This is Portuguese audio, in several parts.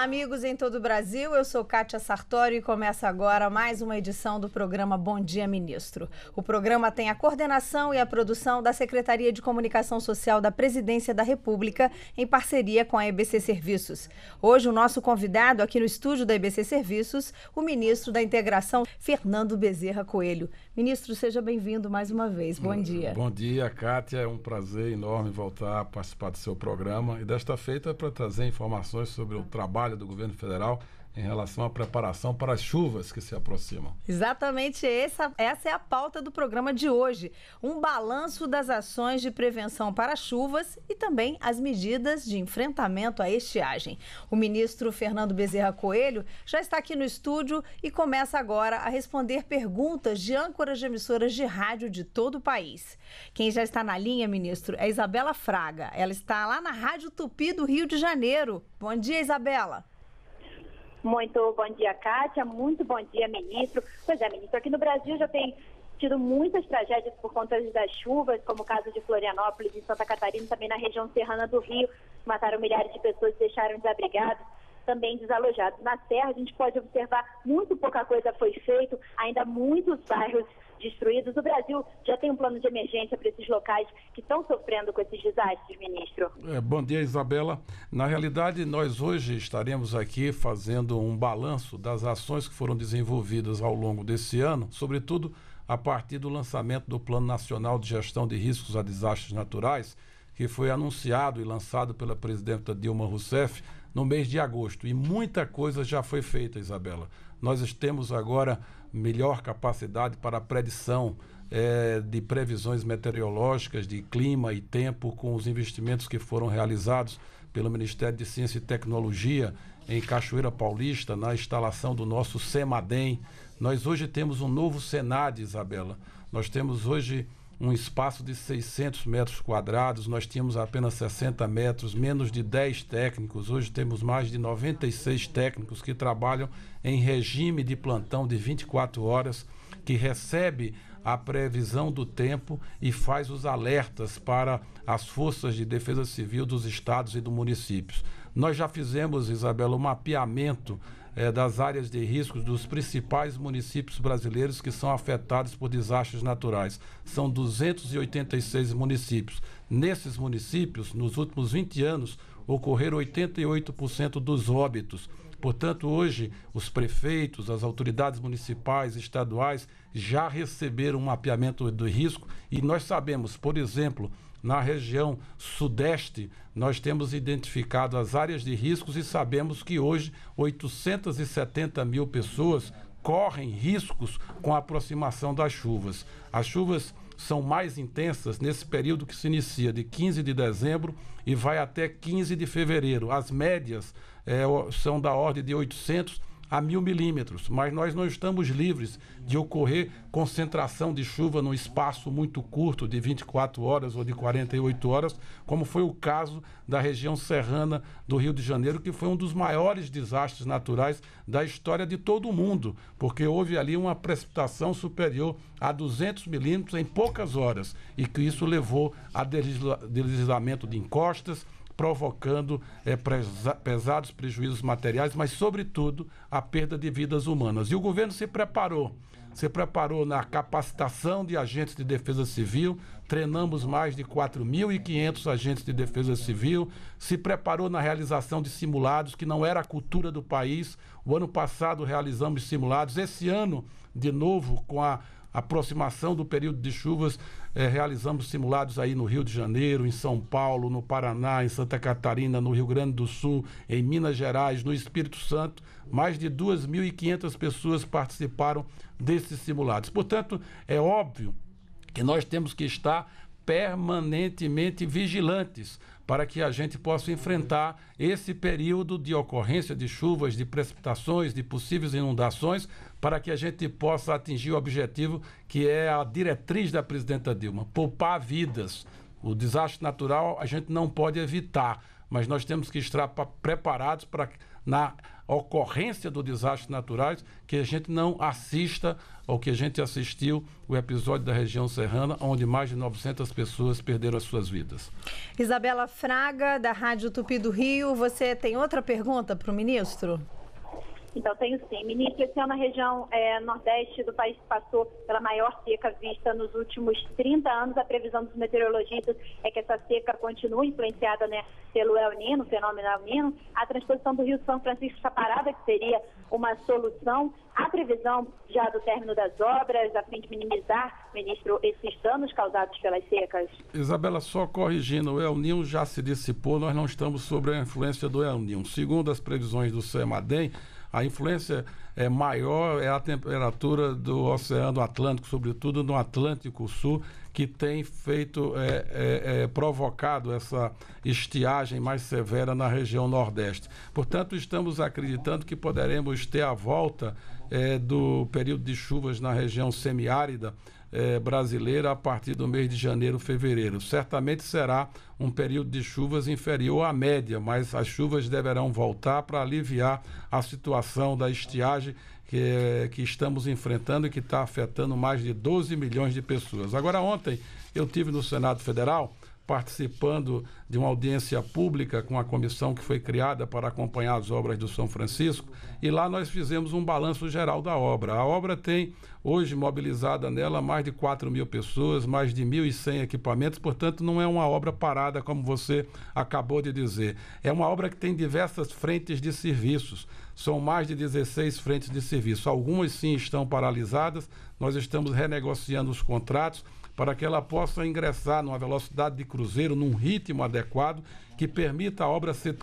Olá, amigos em todo o Brasil. Eu sou Kátia Sartori e começa agora mais uma edição do programa Bom Dia Ministro. O programa tem a coordenação e a produção da Secretaria de Comunicação Social da Presidência da República em parceria com a EBC Serviços. Hoje, o nosso convidado aqui no estúdio da EBC Serviços, o ministro da Integração, Fernando Bezerra Coelho. Ministro, seja bem-vindo mais uma vez. Bom hum, dia. Bom dia, Kátia. É um prazer enorme voltar a participar do seu programa e desta feita para trazer informações sobre o ah. trabalho do governo federal em relação à preparação para as chuvas que se aproximam. Exatamente essa, essa é a pauta do programa de hoje. Um balanço das ações de prevenção para chuvas e também as medidas de enfrentamento à estiagem. O ministro Fernando Bezerra Coelho já está aqui no estúdio e começa agora a responder perguntas de âncoras de emissoras de rádio de todo o país. Quem já está na linha, ministro, é Isabela Fraga. Ela está lá na Rádio Tupi do Rio de Janeiro. Bom dia, Isabela. Muito bom dia, Kátia. Muito bom dia, ministro. Pois é, ministro, aqui no Brasil já tem tido muitas tragédias por conta das chuvas, como o caso de Florianópolis, em Santa Catarina, também na região serrana do Rio. Mataram milhares de pessoas e deixaram desabrigados também desalojados. Na Serra, a gente pode observar muito pouca coisa foi feita, ainda muitos bairros destruídos. O Brasil já tem um plano de emergência para esses locais que estão sofrendo com esses desastres, ministro. É, bom dia, Isabela. Na realidade, nós hoje estaremos aqui fazendo um balanço das ações que foram desenvolvidas ao longo desse ano, sobretudo a partir do lançamento do Plano Nacional de Gestão de Riscos a Desastres Naturais, que foi anunciado e lançado pela presidenta Dilma Rousseff no mês de agosto. E muita coisa já foi feita, Isabela. Nós temos agora melhor capacidade para a predição é, de previsões meteorológicas, de clima e tempo, com os investimentos que foram realizados pelo Ministério de Ciência e Tecnologia em Cachoeira Paulista, na instalação do nosso SEMADEM. Nós hoje temos um novo Senad, Isabela. Nós temos hoje um espaço de 600 metros quadrados, nós tínhamos apenas 60 metros, menos de 10 técnicos. Hoje temos mais de 96 técnicos que trabalham em regime de plantão de 24 horas, que recebe a previsão do tempo e faz os alertas para as forças de defesa civil dos estados e dos municípios. Nós já fizemos, Isabela, um mapeamento é, das áreas de risco dos principais municípios brasileiros que são afetados por desastres naturais. São 286 municípios. Nesses municípios, nos últimos 20 anos, ocorreram 88% dos óbitos. Portanto, hoje, os prefeitos, as autoridades municipais, estaduais, já receberam um mapeamento do risco e nós sabemos, por exemplo, na região sudeste, nós temos identificado as áreas de riscos e sabemos que hoje 870 mil pessoas correm riscos com a aproximação das chuvas. As chuvas são mais intensas nesse período que se inicia de 15 de dezembro e vai até 15 de fevereiro. As médias é, são da ordem de 800 a mil milímetros, mas nós não estamos livres de ocorrer concentração de chuva num espaço muito curto de 24 horas ou de 48 horas, como foi o caso da região serrana do Rio de Janeiro, que foi um dos maiores desastres naturais da história de todo o mundo, porque houve ali uma precipitação superior a 200 milímetros em poucas horas e que isso levou a deslizamento de encostas provocando é, pesados prejuízos materiais, mas, sobretudo, a perda de vidas humanas. E o governo se preparou. Se preparou na capacitação de agentes de defesa civil, treinamos mais de 4.500 agentes de defesa civil, se preparou na realização de simulados, que não era a cultura do país. O ano passado realizamos simulados, esse ano, de novo, com a aproximação do período de chuvas, é, realizamos simulados aí no Rio de Janeiro, em São Paulo, no Paraná, em Santa Catarina, no Rio Grande do Sul, em Minas Gerais, no Espírito Santo. Mais de 2.500 pessoas participaram desses simulados. Portanto, é óbvio que nós temos que estar permanentemente vigilantes para que a gente possa enfrentar esse período de ocorrência de chuvas, de precipitações, de possíveis inundações, para que a gente possa atingir o objetivo que é a diretriz da presidenta Dilma: poupar vidas. O desastre natural a gente não pode evitar, mas nós temos que estar preparados para na ocorrência do desastres naturais, que a gente não assista ao que a gente assistiu o episódio da região serrana, onde mais de 900 pessoas perderam as suas vidas. Isabela Fraga, da Rádio Tupi do Rio, você tem outra pergunta para o ministro? Então, tenho sim. Ministro, esse ano a região é, nordeste do país passou pela maior seca vista nos últimos 30 anos. A previsão dos meteorologistas é que essa seca continue influenciada né, pelo El Nino, fenômeno El Nino. A transposição do Rio São Francisco está parada, que seria uma solução. A previsão já do término das obras, a fim de minimizar, ministro, esses danos causados pelas secas. Isabela, só corrigindo, o El Nino já se dissipou, nós não estamos sobre a influência do El Nino. Segundo as previsões do CEMADEM, a influência é maior é a temperatura do Oceano Atlântico, sobretudo no Atlântico Sul, que tem feito é, é, é, provocado essa estiagem mais severa na região Nordeste. Portanto, estamos acreditando que poderemos ter a volta é, do período de chuvas na região semiárida é, brasileira a partir do mês de janeiro, fevereiro. Certamente será um período de chuvas inferior à média, mas as chuvas deverão voltar para aliviar a situação da estiagem que, que, estamos enfrentando e que está afetando mais de 12 milhões de pessoas. Agora, ontem eu tive no Senado Federal participando de uma audiência pública com a comissão que foi criada para acompanhar as obras do São Francisco, e lá nós fizemos um balanço geral da obra. A obra tem, hoje, mobilizada nela mais de 4 mil pessoas, mais de 1.100 equipamentos, portanto, não é uma obra parada, como você acabou de dizer. É uma obra que tem diversas frentes de serviços. São mais de 16 frentes de serviço. Algumas, sim, estão paralisadas, nós estamos renegociando os contratos para que ela possa ingressar numa velocidade de cruzeiro, num ritmo adequado, que permita a obra ser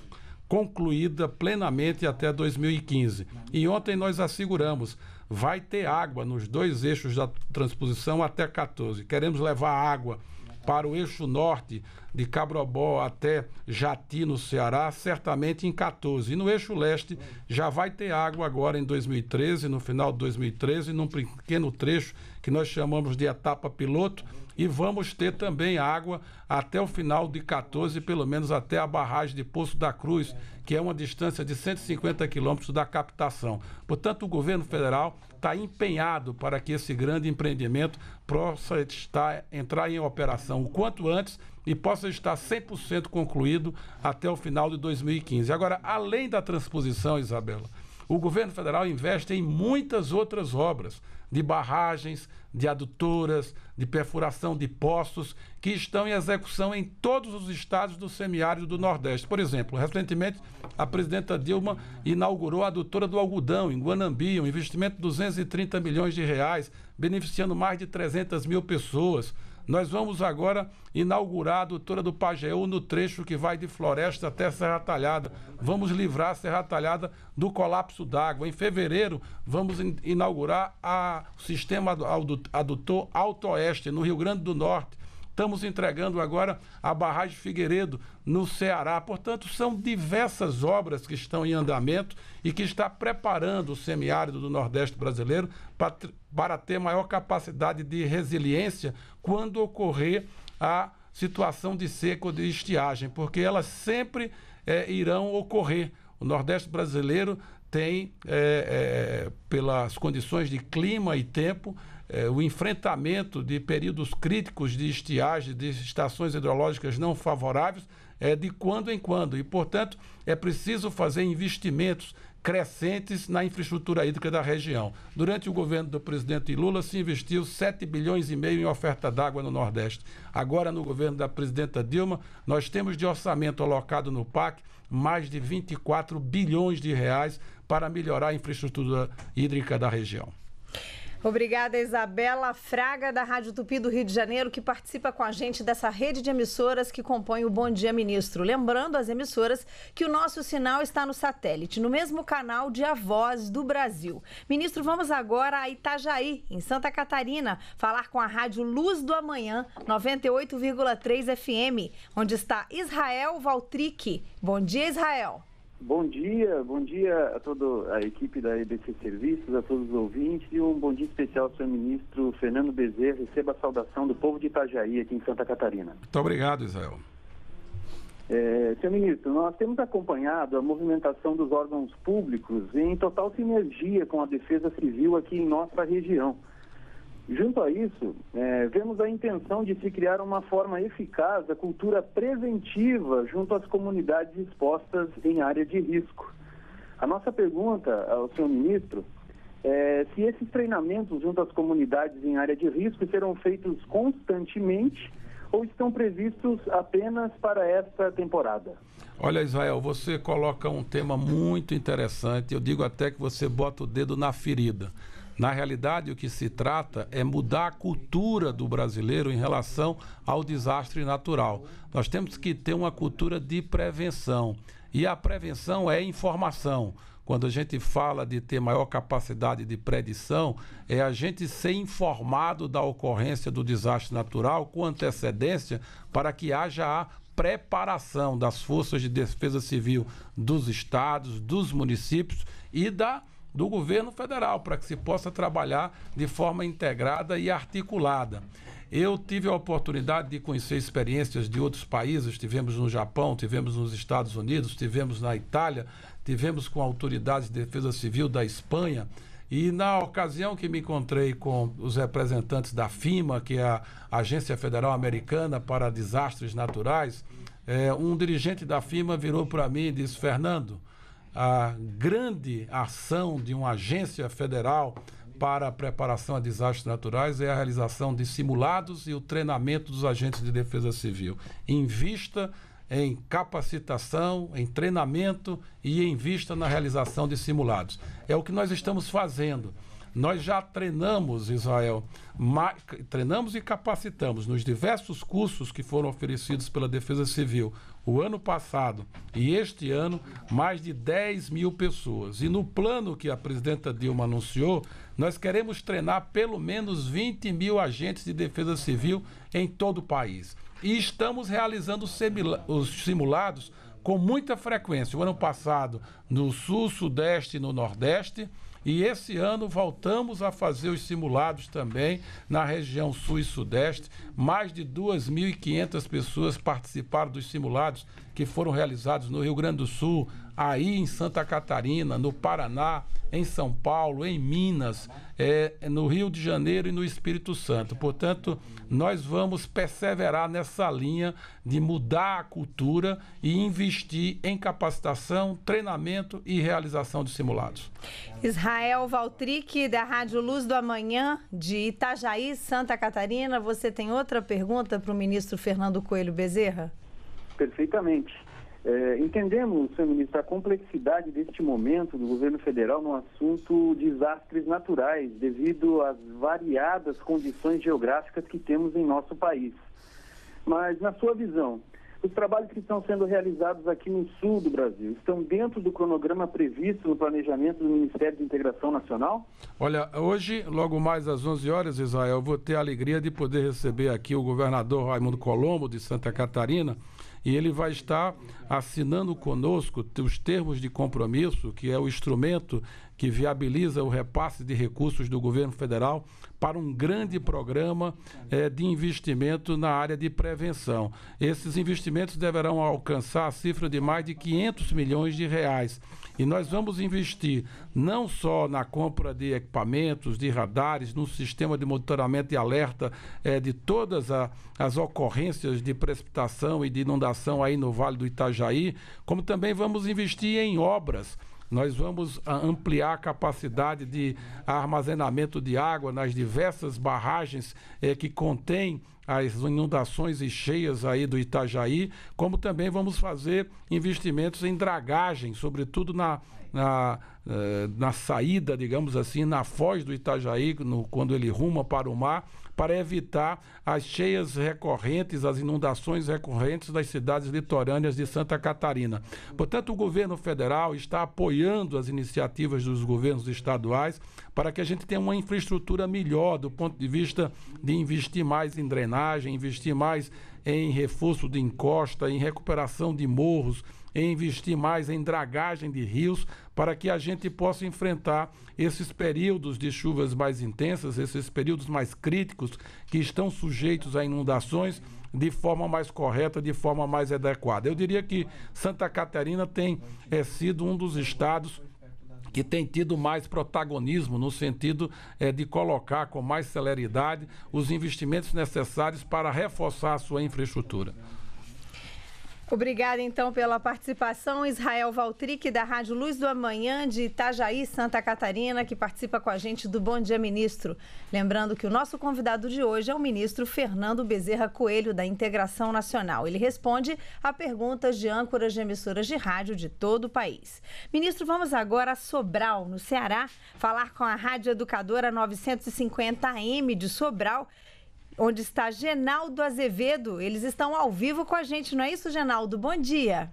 concluída plenamente até 2015. E ontem nós asseguramos, vai ter água nos dois eixos da transposição até 14. Queremos levar água para o eixo norte de Cabrobó até Jati, no Ceará, certamente em 14. E no eixo leste já vai ter água agora em 2013, no final de 2013, num pequeno trecho que nós chamamos de etapa piloto, e vamos ter também água até o final de 14, pelo menos até a barragem de Poço da Cruz, que é uma distância de 150 quilômetros da captação. Portanto, o governo federal está empenhado para que esse grande empreendimento possa estar, entrar em operação o quanto antes e possa estar 100% concluído até o final de 2015. Agora, além da transposição, Isabela, o governo federal investe em muitas outras obras, de barragens, de adutoras, de perfuração de poços, que estão em execução em todos os estados do semiárido do Nordeste. Por exemplo, recentemente a presidenta Dilma inaugurou a adutora do algodão em Guanambi, um investimento de 230 milhões de reais, beneficiando mais de 300 mil pessoas. Nós vamos agora inaugurar a doutora do Pajeú no trecho que vai de Floresta até Serra Talhada. Vamos livrar a Serra Talhada do colapso d'água. Em fevereiro, vamos inaugurar o sistema adutor Alto Oeste, no Rio Grande do Norte. Estamos entregando agora a barragem Figueiredo, no Ceará. Portanto, são diversas obras que estão em andamento e que está preparando o semiárido do Nordeste brasileiro para ter maior capacidade de resiliência quando ocorrer a situação de seca ou de estiagem, porque elas sempre é, irão ocorrer. O Nordeste brasileiro tem, é, é, pelas condições de clima e tempo, é, o enfrentamento de períodos críticos de estiagem, de estações hidrológicas não favoráveis, é de quando em quando. E, portanto, é preciso fazer investimentos crescentes na infraestrutura hídrica da região. Durante o governo do presidente Lula, se investiu 7 bilhões e meio em oferta d'água no Nordeste. Agora, no governo da presidenta Dilma, nós temos de orçamento alocado no PAC mais de 24 bilhões de reais para melhorar a infraestrutura hídrica da região. Obrigada, Isabela Fraga, da Rádio Tupi do Rio de Janeiro, que participa com a gente dessa rede de emissoras que compõe o Bom Dia Ministro. Lembrando às emissoras que o nosso sinal está no satélite, no mesmo canal de A Voz do Brasil. Ministro, vamos agora a Itajaí, em Santa Catarina, falar com a Rádio Luz do Amanhã, 98,3 FM, onde está Israel Valtric. Bom dia, Israel. Bom dia, bom dia a toda a equipe da EBC Serviços, a todos os ouvintes e um bom dia especial ao senhor ministro Fernando Bezerra. Receba a saudação do povo de Itajaí aqui em Santa Catarina. Muito obrigado, Israel. É, senhor ministro, nós temos acompanhado a movimentação dos órgãos públicos em total sinergia com a defesa civil aqui em nossa região. Junto a isso, é, vemos a intenção de se criar uma forma eficaz da cultura preventiva junto às comunidades expostas em área de risco. A nossa pergunta ao senhor ministro é se esses treinamentos junto às comunidades em área de risco serão feitos constantemente ou estão previstos apenas para esta temporada? Olha, Israel, você coloca um tema muito interessante. Eu digo até que você bota o dedo na ferida na realidade, o que se trata é mudar a cultura do brasileiro em relação ao desastre natural. Nós temos que ter uma cultura de prevenção. E a prevenção é informação. Quando a gente fala de ter maior capacidade de predição, é a gente ser informado da ocorrência do desastre natural com antecedência para que haja a preparação das forças de defesa civil dos estados, dos municípios e da do governo federal, para que se possa trabalhar de forma integrada e articulada. Eu tive a oportunidade de conhecer experiências de outros países, tivemos no Japão, tivemos nos Estados Unidos, tivemos na Itália, tivemos com autoridades de defesa civil da Espanha. E na ocasião que me encontrei com os representantes da FIMA, que é a Agência Federal Americana para Desastres Naturais, é, um dirigente da FIMA virou para mim e disse: Fernando, a grande ação de uma agência federal para a preparação a desastres naturais é a realização de simulados e o treinamento dos agentes de defesa civil. Em vista em capacitação, em treinamento e em vista na realização de simulados. É o que nós estamos fazendo. Nós já treinamos, Israel, treinamos e capacitamos nos diversos cursos que foram oferecidos pela Defesa Civil o ano passado e este ano, mais de 10 mil pessoas. E no plano que a presidenta Dilma anunciou, nós queremos treinar pelo menos 20 mil agentes de defesa civil em todo o país. E estamos realizando os simulados com muita frequência. O ano passado, no Sul, Sudeste e no Nordeste e esse ano voltamos a fazer os simulados também na região sul e sudeste. Mais de 2.500 pessoas participaram dos simulados que foram realizados no Rio Grande do Sul, aí em Santa Catarina, no Paraná, em São Paulo, em Minas, é, é, no Rio de Janeiro e no Espírito Santo. Portanto, nós vamos perseverar nessa linha de mudar a cultura e investir em capacitação, treinamento e realização de simulados. Israel Valtric, da Rádio Luz do Amanhã, de Itajaí, Santa Catarina, você tem outra pergunta para o ministro Fernando Coelho Bezerra? Perfeitamente. É, entendemos, senhor ministro, a complexidade deste momento do governo federal no assunto desastres naturais, devido às variadas condições geográficas que temos em nosso país. Mas, na sua visão, os trabalhos que estão sendo realizados aqui no sul do Brasil estão dentro do cronograma previsto no planejamento do Ministério da Integração Nacional? Olha, hoje, logo mais às 11 horas, Israel, vou ter a alegria de poder receber aqui o governador Raimundo Colombo, de Santa Catarina e ele vai estar assinando conosco os termos de compromisso, que é o instrumento que viabiliza o repasse de recursos do governo federal para um grande programa é, de investimento na área de prevenção. Esses investimentos deverão alcançar a cifra de mais de 500 milhões de reais. E nós vamos investir não só na compra de equipamentos, de radares, num sistema de monitoramento e alerta é, de todas a, as ocorrências de precipitação e de inundação aí no Vale do Itajaí, como também vamos investir em obras. Nós vamos ah, ampliar a capacidade de armazenamento de água nas diversas barragens é, que contém as inundações e cheias aí do Itajaí, como também vamos fazer investimentos em dragagem, sobretudo na, na, eh, na saída, digamos assim, na foz do Itajaí, no, quando ele ruma para o mar, para evitar as cheias recorrentes, as inundações recorrentes das cidades litorâneas de Santa Catarina. Portanto, o governo federal está apoiando as iniciativas dos governos estaduais para que a gente tenha uma infraestrutura melhor do ponto de vista de investir mais em drenagem, investir mais em reforço de encosta, em recuperação de morros, em investir mais em dragagem de rios para que a gente possa enfrentar esses períodos de chuvas mais intensas, esses períodos mais críticos que estão sujeitos a inundações de forma mais correta, de forma mais adequada. Eu diria que Santa Catarina tem é, sido um dos estados que tem tido mais protagonismo no sentido é, de colocar com mais celeridade os investimentos necessários para reforçar a sua infraestrutura. Obrigada, então, pela participação. Israel Valtric, da Rádio Luz do Amanhã, de Itajaí, Santa Catarina, que participa com a gente do Bom Dia Ministro. Lembrando que o nosso convidado de hoje é o ministro Fernando Bezerra Coelho, da Integração Nacional. Ele responde a perguntas de âncoras de emissoras de rádio de todo o país. Ministro, vamos agora a Sobral, no Ceará, falar com a Rádio Educadora 950 AM de Sobral onde está Genaldo Azevedo. Eles estão ao vivo com a gente, não é isso, Genaldo? Bom dia.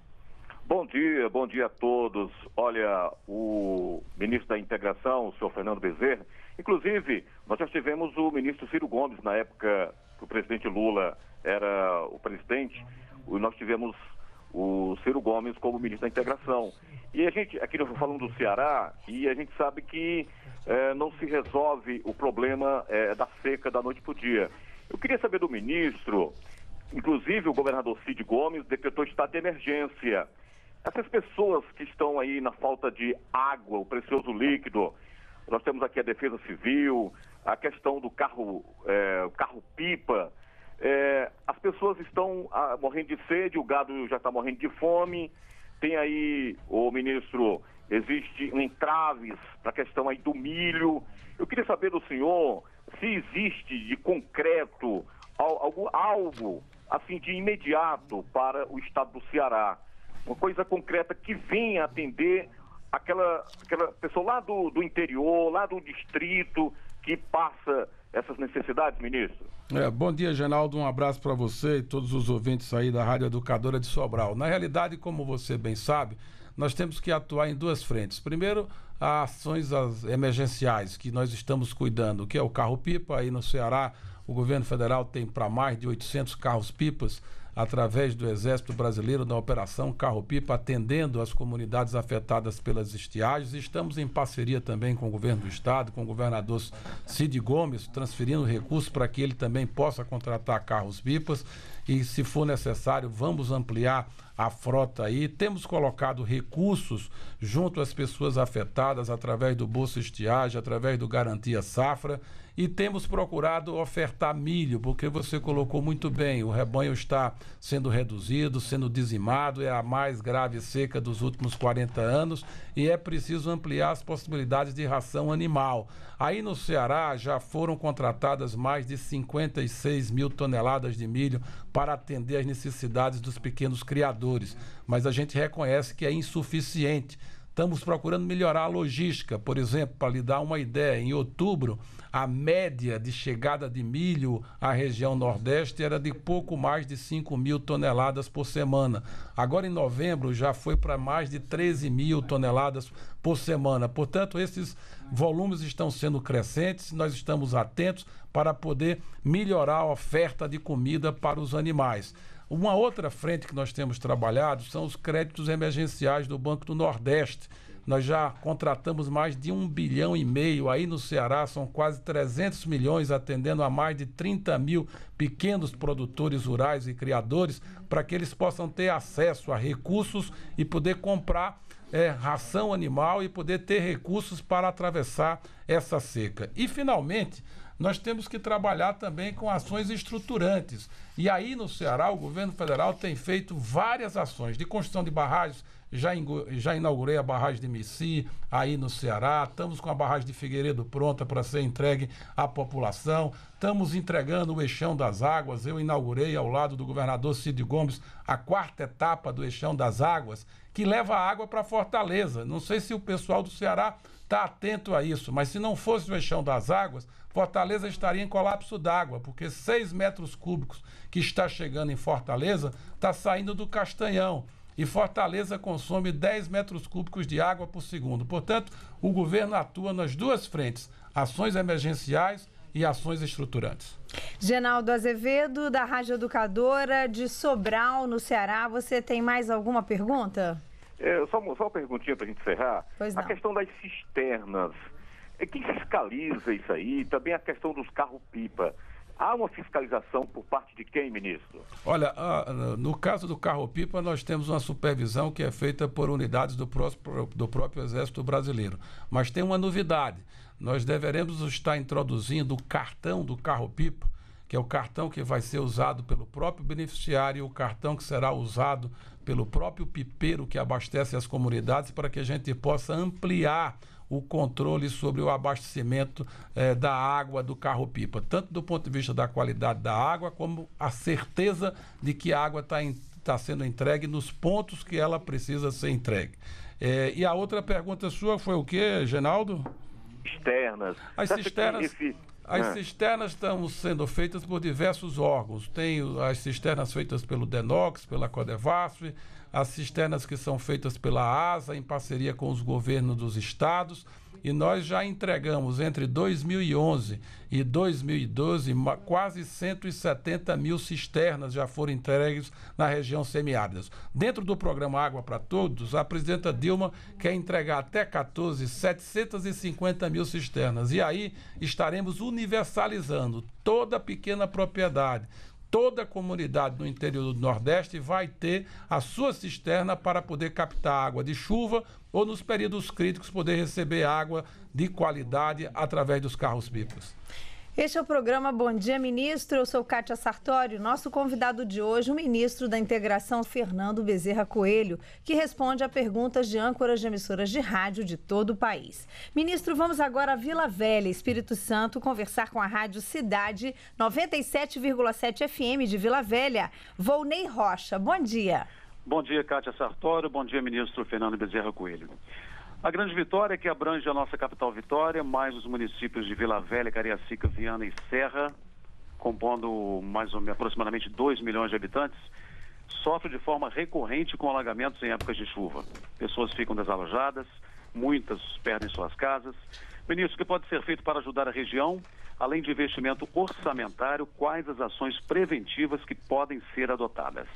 Bom dia, bom dia a todos. Olha, o ministro da Integração, o senhor Fernando Bezerra, inclusive, nós já tivemos o ministro Ciro Gomes na época que o presidente Lula era o presidente, e nós tivemos o Ciro Gomes como ministro da Integração. E a gente, aqui nós falando do Ceará, e a gente sabe que eh, não se resolve o problema eh, da seca da noite para o dia. Eu queria saber do ministro, inclusive o governador Cid Gomes decretou estado de emergência. Essas pessoas que estão aí na falta de água, o precioso líquido, nós temos aqui a defesa civil, a questão do carro, é, carro pipa. É, as pessoas estão ah, morrendo de sede, o gado já está morrendo de fome. Tem aí, o ministro, existe entraves para a questão aí do milho. Eu queria saber do senhor se existe de concreto algo, algo assim de imediato para o estado do Ceará. Uma coisa concreta que venha atender aquela, aquela pessoa lá do, do interior, lá do distrito, que passa essas necessidades, ministro? É, bom dia, Geraldo Um abraço para você e todos os ouvintes aí da Rádio Educadora de Sobral. Na realidade, como você bem sabe, nós temos que atuar em duas frentes. Primeiro, ações emergenciais que nós estamos cuidando, que é o carro-pipa. Aí no Ceará, o governo federal tem para mais de 800 carros-pipas através do Exército Brasileiro na Operação Carro-Pipa, atendendo as comunidades afetadas pelas estiagens. Estamos em parceria também com o governo do Estado, com o governador Cid Gomes, transferindo recursos para que ele também possa contratar carros-pipas e, se for necessário, vamos ampliar a frota aí. Temos colocado recursos junto às pessoas afetadas através do Bolsa Estiagem, através do Garantia Safra. E temos procurado ofertar milho, porque você colocou muito bem, o rebanho está sendo reduzido, sendo dizimado, é a mais grave seca dos últimos 40 anos e é preciso ampliar as possibilidades de ração animal. Aí no Ceará já foram contratadas mais de 56 mil toneladas de milho para atender às necessidades dos pequenos criadores, mas a gente reconhece que é insuficiente Estamos procurando melhorar a logística, por exemplo, para lhe dar uma ideia, em outubro, a média de chegada de milho à região Nordeste era de pouco mais de 5 mil toneladas por semana. Agora, em novembro, já foi para mais de 13 mil toneladas por semana. Portanto, esses volumes estão sendo crescentes, nós estamos atentos para poder melhorar a oferta de comida para os animais. Uma outra frente que nós temos trabalhado são os créditos emergenciais do Banco do Nordeste. Nós já contratamos mais de um bilhão e meio aí no Ceará, são quase 300 milhões, atendendo a mais de 30 mil pequenos produtores rurais e criadores, para que eles possam ter acesso a recursos e poder comprar é, ração animal e poder ter recursos para atravessar essa seca. E, finalmente, nós temos que trabalhar também com ações estruturantes. E aí no Ceará, o governo federal tem feito várias ações de construção de barragens. Já, já inaugurei a barragem de Missi aí no Ceará. Estamos com a barragem de Figueiredo pronta para ser entregue à população. Estamos entregando o Eixão das Águas. Eu inaugurei ao lado do governador Cid Gomes a quarta etapa do Eixão das Águas, que leva água para Fortaleza. Não sei se o pessoal do Ceará Está atento a isso, mas se não fosse o eixão das águas, Fortaleza estaria em colapso d'água, porque 6 metros cúbicos que está chegando em Fortaleza está saindo do Castanhão. E Fortaleza consome 10 metros cúbicos de água por segundo. Portanto, o governo atua nas duas frentes: ações emergenciais e ações estruturantes. Genaldo Azevedo, da Rádio Educadora de Sobral, no Ceará. Você tem mais alguma pergunta? É, só, só uma perguntinha para a gente encerrar. A questão das cisternas. É, quem fiscaliza isso aí? Também a questão dos carro-pipa. Há uma fiscalização por parte de quem, ministro? Olha, no caso do carro-pipa, nós temos uma supervisão que é feita por unidades do próprio, do próprio Exército Brasileiro. Mas tem uma novidade: nós deveremos estar introduzindo o cartão do carro-pipa, que é o cartão que vai ser usado pelo próprio beneficiário, o cartão que será usado pelo próprio pipeiro que abastece as comunidades para que a gente possa ampliar o controle sobre o abastecimento eh, da água do carro-pipa, tanto do ponto de vista da qualidade da água, como a certeza de que a água está tá sendo entregue nos pontos que ela precisa ser entregue. Eh, e a outra pergunta sua foi o que, Geraldo Externas. As cisternas. As ah. cisternas estão sendo feitas por diversos órgãos. Tem as cisternas feitas pelo Denox, pela Codevasf, as cisternas que são feitas pela ASA em parceria com os governos dos estados e nós já entregamos entre 2011 e 2012 quase 170 mil cisternas já foram entregues na região semiárida. Dentro do programa Água para Todos, a presidenta Dilma quer entregar até 14 750 mil cisternas. E aí estaremos universalizando toda pequena propriedade toda a comunidade no interior do Nordeste vai ter a sua cisterna para poder captar água de chuva ou, nos períodos críticos, poder receber água de qualidade através dos carros-bicos. Este é o programa Bom Dia Ministro. Eu sou Kátia Sartori. Nosso convidado de hoje, o ministro da Integração, Fernando Bezerra Coelho, que responde a perguntas de âncoras de emissoras de rádio de todo o país. Ministro, vamos agora a Vila Velha, Espírito Santo, conversar com a Rádio Cidade 97,7 FM de Vila Velha. Volney Rocha, bom dia. Bom dia, Kátia Sartori. Bom dia, ministro Fernando Bezerra Coelho. A grande vitória que abrange a nossa capital Vitória, mais os municípios de Vila Velha, Cariacica, Viana e Serra, compondo mais ou menos aproximadamente 2 milhões de habitantes, sofre de forma recorrente com alagamentos em épocas de chuva. Pessoas ficam desalojadas, muitas perdem suas casas. Ministro, o que pode ser feito para ajudar a região? Além de investimento orçamentário, quais as ações preventivas que podem ser adotadas?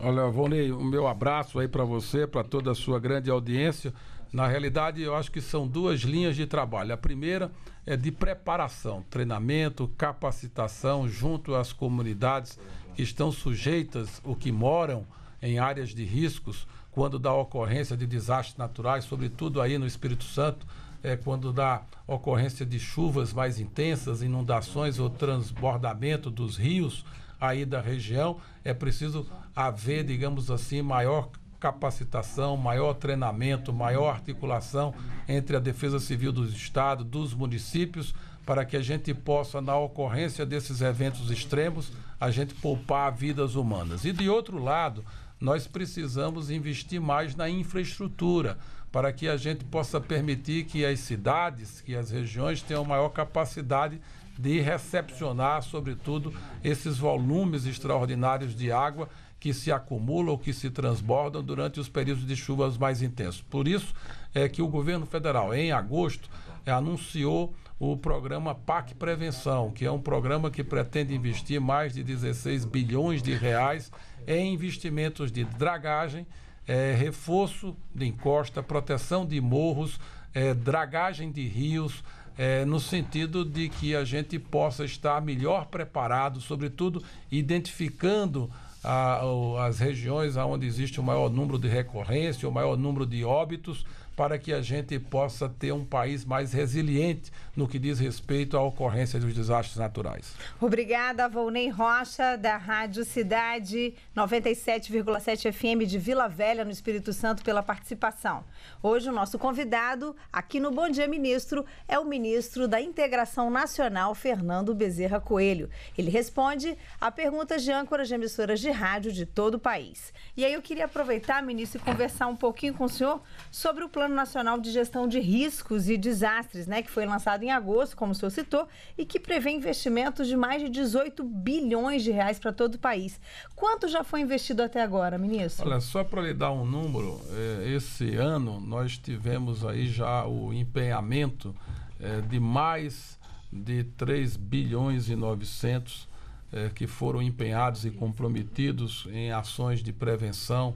Olha, Vonei, o meu abraço aí para você, para toda a sua grande audiência. Na realidade, eu acho que são duas linhas de trabalho. A primeira é de preparação, treinamento, capacitação junto às comunidades que estão sujeitas ou que moram em áreas de riscos quando dá ocorrência de desastres naturais, sobretudo aí no Espírito Santo, é, quando dá ocorrência de chuvas mais intensas, inundações ou transbordamento dos rios aí da região, é preciso haver, digamos assim, maior capacitação, maior treinamento, maior articulação entre a Defesa Civil dos Estados, dos municípios, para que a gente possa, na ocorrência desses eventos extremos, a gente poupar vidas humanas. E de outro lado, nós precisamos investir mais na infraestrutura para que a gente possa permitir que as cidades, que as regiões tenham maior capacidade de recepcionar, sobretudo, esses volumes extraordinários de água que se acumulam ou que se transbordam durante os períodos de chuvas mais intensos. Por isso é que o governo federal, em agosto, anunciou o programa PAC Prevenção, que é um programa que pretende investir mais de 16 bilhões de reais em investimentos de dragagem, é, reforço de encosta, proteção de morros, é, dragagem de rios, é, no sentido de que a gente possa estar melhor preparado, sobretudo identificando a, as regiões onde existe o maior número de recorrência, o maior número de óbitos, para que a gente possa ter um país mais resiliente no que diz respeito à ocorrência dos desastres naturais. Obrigada, Volney Rocha, da Rádio Cidade 97,7 FM de Vila Velha, no Espírito Santo, pela participação. Hoje, o nosso convidado aqui no Bom Dia Ministro é o ministro da Integração Nacional, Fernando Bezerra Coelho. Ele responde a perguntas de âncoras de emissoras de rádio de todo o país. E aí eu queria aproveitar, ministro, e conversar um pouquinho com o senhor sobre o plano Plano Nacional de Gestão de Riscos e Desastres, né, que foi lançado em agosto, como o senhor citou, e que prevê investimentos de mais de 18 bilhões de reais para todo o país. Quanto já foi investido até agora, ministro? Olha, só para lhe dar um número, eh, esse ano nós tivemos aí já o empenhamento eh, de mais de 3 bilhões e 900 eh, que foram empenhados e comprometidos em ações de prevenção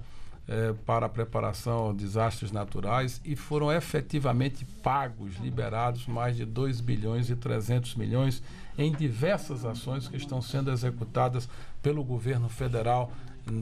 eh, para a preparação de desastres naturais e foram efetivamente pagos, liberados mais de 2 bilhões e 300 milhões em diversas ações que estão sendo executadas pelo governo federal,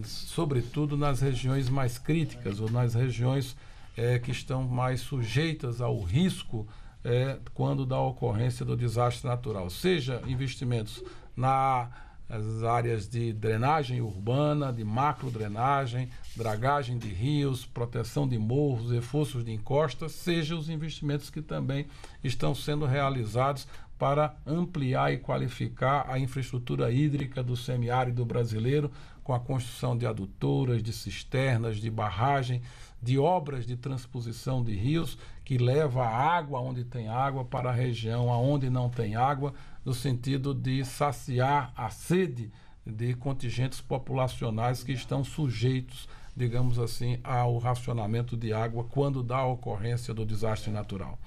sobretudo nas regiões mais críticas ou nas regiões eh, que estão mais sujeitas ao risco eh, quando da ocorrência do desastre natural, seja investimentos na as áreas de drenagem urbana, de macro drenagem, dragagem de rios, proteção de morros, reforços de encostas, sejam os investimentos que também estão sendo realizados para ampliar e qualificar a infraestrutura hídrica do semiárido brasileiro, com a construção de adutoras, de cisternas, de barragem, de obras de transposição de rios que leva a água onde tem água para a região aonde não tem água, no sentido de saciar a sede de contingentes populacionais que estão sujeitos digamos assim, ao racionamento de água quando dá a ocorrência do desastre natural.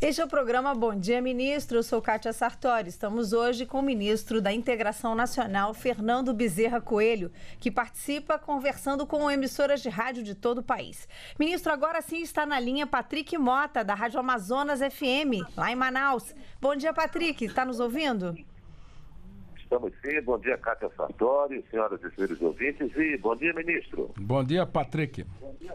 Este é o programa Bom Dia Ministro. Eu sou Kátia Sartori. Estamos hoje com o ministro da Integração Nacional, Fernando Bezerra Coelho, que participa conversando com emissoras de rádio de todo o país. Ministro, agora sim está na linha Patrick Mota, da Rádio Amazonas FM, lá em Manaus. Bom dia, Patrick. Está nos ouvindo? Estamos sim. Bom dia, Cátia Sartori, senhoras e senhores ouvintes. E bom dia, ministro. Bom dia, Patrick. Bom dia.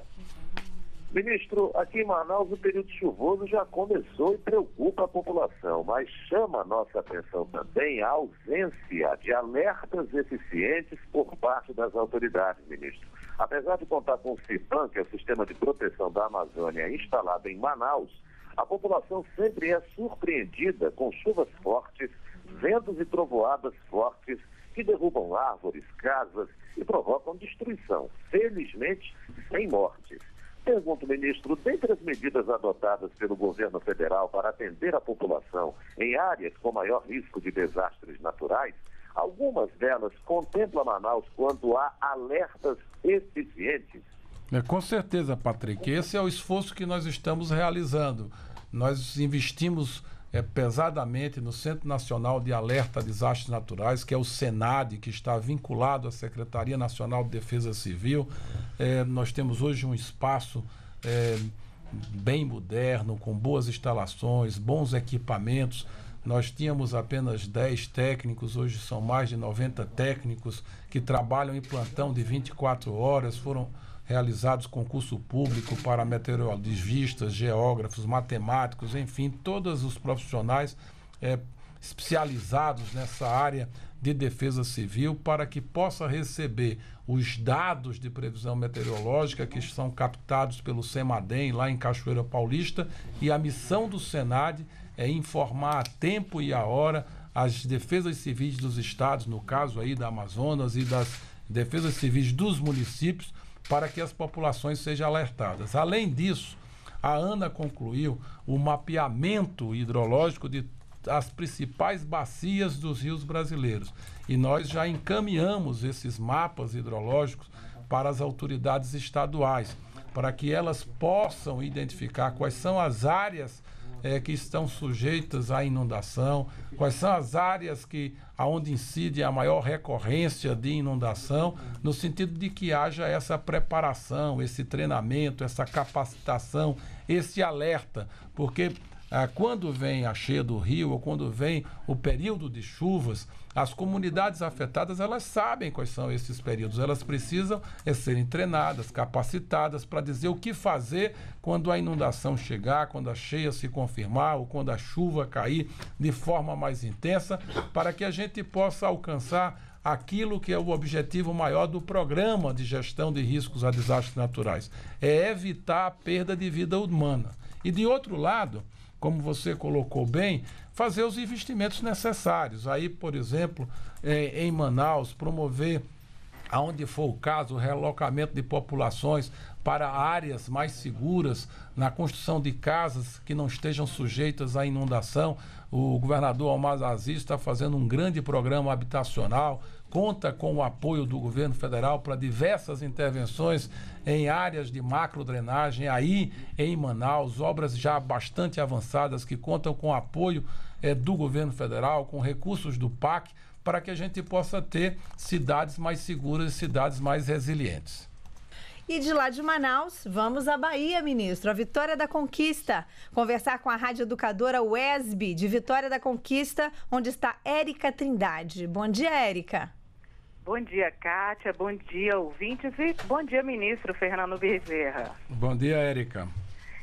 Ministro, aqui em Manaus o período chuvoso já começou e preocupa a população, mas chama a nossa atenção também a ausência de alertas eficientes por parte das autoridades, ministro. Apesar de contar com o CIPAM, que é o Sistema de Proteção da Amazônia instalado em Manaus, a população sempre é surpreendida com chuvas fortes ventos e trovoadas fortes que derrubam árvores, casas e provocam destruição, felizmente sem mortes. Pergunto, ministro, dentre as medidas adotadas pelo governo federal para atender a população em áreas com maior risco de desastres naturais, algumas delas contemplam Manaus quando há alertas eficientes? É, com certeza, Patrick. Esse é o esforço que nós estamos realizando. Nós investimos é, pesadamente no Centro Nacional de Alerta a Desastres Naturais, que é o SENAD, que está vinculado à Secretaria Nacional de Defesa Civil. É, nós temos hoje um espaço é, bem moderno, com boas instalações, bons equipamentos. Nós tínhamos apenas 10 técnicos, hoje são mais de 90 técnicos que trabalham em plantão de 24 horas, foram realizados concurso público para meteorologistas, geógrafos, matemáticos, enfim, todos os profissionais é, especializados nessa área de defesa civil para que possa receber os dados de previsão meteorológica que são captados pelo SEMADEM lá em Cachoeira Paulista e a missão do SENAD é informar a tempo e a hora as defesas civis dos estados, no caso aí da Amazonas e das defesas civis dos municípios para que as populações sejam alertadas. Além disso, a ANA concluiu o mapeamento hidrológico de as principais bacias dos rios brasileiros. E nós já encaminhamos esses mapas hidrológicos para as autoridades estaduais, para que elas possam identificar quais são as áreas é, que estão sujeitas à inundação, quais são as áreas que aonde incide a maior recorrência de inundação, no sentido de que haja essa preparação, esse treinamento, essa capacitação, esse alerta, porque ah, quando vem a cheia do rio ou quando vem o período de chuvas, as comunidades afetadas elas sabem quais são esses períodos. Elas precisam é, serem treinadas, capacitadas para dizer o que fazer quando a inundação chegar, quando a cheia se confirmar ou quando a chuva cair de forma mais intensa, para que a gente possa alcançar aquilo que é o objetivo maior do programa de gestão de riscos a desastres naturais: é evitar a perda de vida humana. E de outro lado como você colocou bem, fazer os investimentos necessários. Aí, por exemplo, é, em Manaus, promover, aonde for o caso, o relocamento de populações para áreas mais seguras, na construção de casas que não estejam sujeitas à inundação. O governador Almaz Aziz está fazendo um grande programa habitacional conta com o apoio do governo federal para diversas intervenções em áreas de macrodrenagem, aí em Manaus, obras já bastante avançadas que contam com o apoio é, do governo federal, com recursos do PAC, para que a gente possa ter cidades mais seguras e cidades mais resilientes. E de lá de Manaus, vamos à Bahia, ministro. A Vitória da Conquista. Conversar com a rádio educadora UESB de Vitória da Conquista, onde está Érica Trindade. Bom dia, Érica. Bom dia, Kátia. Bom dia, ouvintes. E bom dia, ministro Fernando Bezerra. Bom dia, Érica.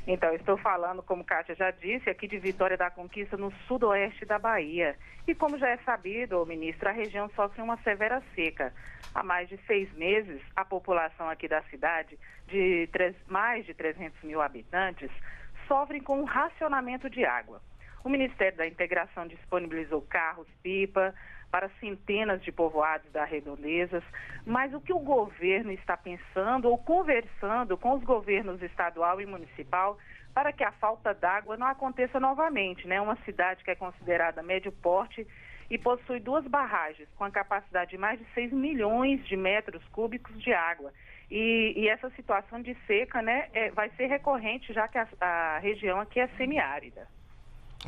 Então, estou falando, como Kátia já disse, aqui de Vitória da Conquista, no sudoeste da Bahia. E como já é sabido, ministro, a região sofre uma severa seca. Há mais de seis meses, a população aqui da cidade, de três, mais de 300 mil habitantes, sofre com o um racionamento de água. O Ministério da Integração disponibilizou carros, pipa, para centenas de povoados da Redondezas, mas o que o governo está pensando ou conversando com os governos estadual e municipal para que a falta d'água não aconteça novamente, né? Uma cidade que é considerada médio porte e possui duas barragens com a capacidade de mais de 6 milhões de metros cúbicos de água. E, e essa situação de seca né, é, vai ser recorrente, já que a, a região aqui é semiárida.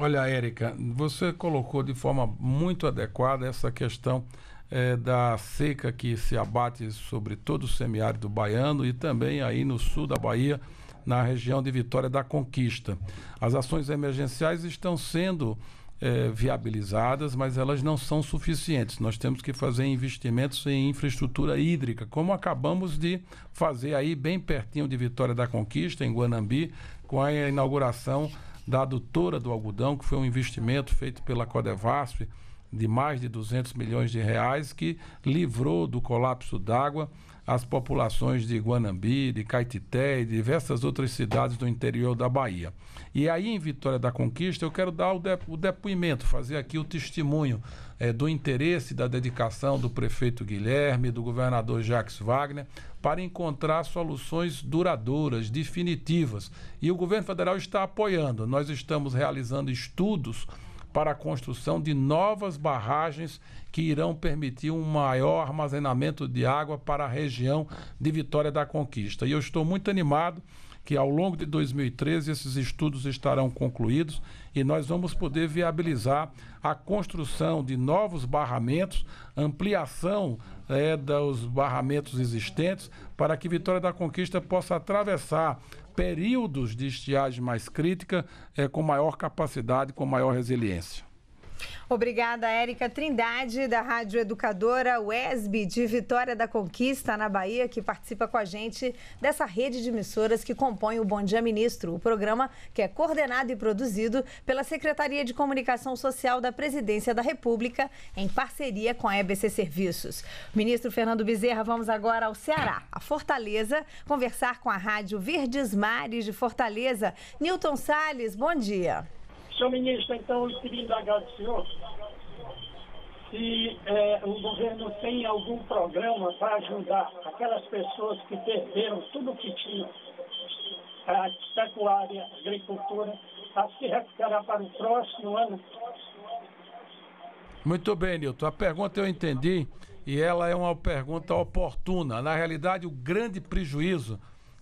Olha, Érica, você colocou de forma muito adequada essa questão é, da seca que se abate sobre todo o semiárido baiano e também aí no sul da Bahia, na região de Vitória da Conquista. As ações emergenciais estão sendo é, viabilizadas, mas elas não são suficientes. Nós temos que fazer investimentos em infraestrutura hídrica, como acabamos de fazer aí bem pertinho de Vitória da Conquista, em Guanambi, com a inauguração da adutora do algodão, que foi um investimento feito pela Codevasf de mais de 200 milhões de reais, que livrou do colapso d'água as populações de Guanambi, de Caetité e diversas outras cidades do interior da Bahia. E aí, em Vitória da Conquista, eu quero dar o, o depoimento, fazer aqui o testemunho é, do interesse, da dedicação do prefeito Guilherme, do governador Jacques Wagner, para encontrar soluções duradouras, definitivas. E o governo federal está apoiando. Nós estamos realizando estudos para a construção de novas barragens que irão permitir um maior armazenamento de água para a região de Vitória da Conquista. E eu estou muito animado que ao longo de 2013 esses estudos estarão concluídos e nós vamos poder viabilizar a construção de novos barramentos, ampliação é, dos barramentos existentes, para que Vitória da Conquista possa atravessar períodos de estiagem mais crítica é, com maior capacidade, com maior resiliência. Obrigada, Érica Trindade, da Rádio Educadora UESB de Vitória da Conquista, na Bahia, que participa com a gente dessa rede de emissoras que compõe o Bom Dia Ministro, o programa que é coordenado e produzido pela Secretaria de Comunicação Social da Presidência da República, em parceria com a EBC Serviços. Ministro Fernando Bezerra, vamos agora ao Ceará, a Fortaleza, conversar com a Rádio Verdes Mares de Fortaleza. Newton Salles, bom dia. Senhor Ministro, então, eu queria indagar do senhor se eh, o governo tem algum programa para ajudar aquelas pessoas que perderam tudo o que tinham, a pecuária, a agricultura, a se recuperar para o próximo ano. Muito bem, Nilton. A pergunta eu entendi e ela é uma pergunta oportuna. Na realidade, o grande prejuízo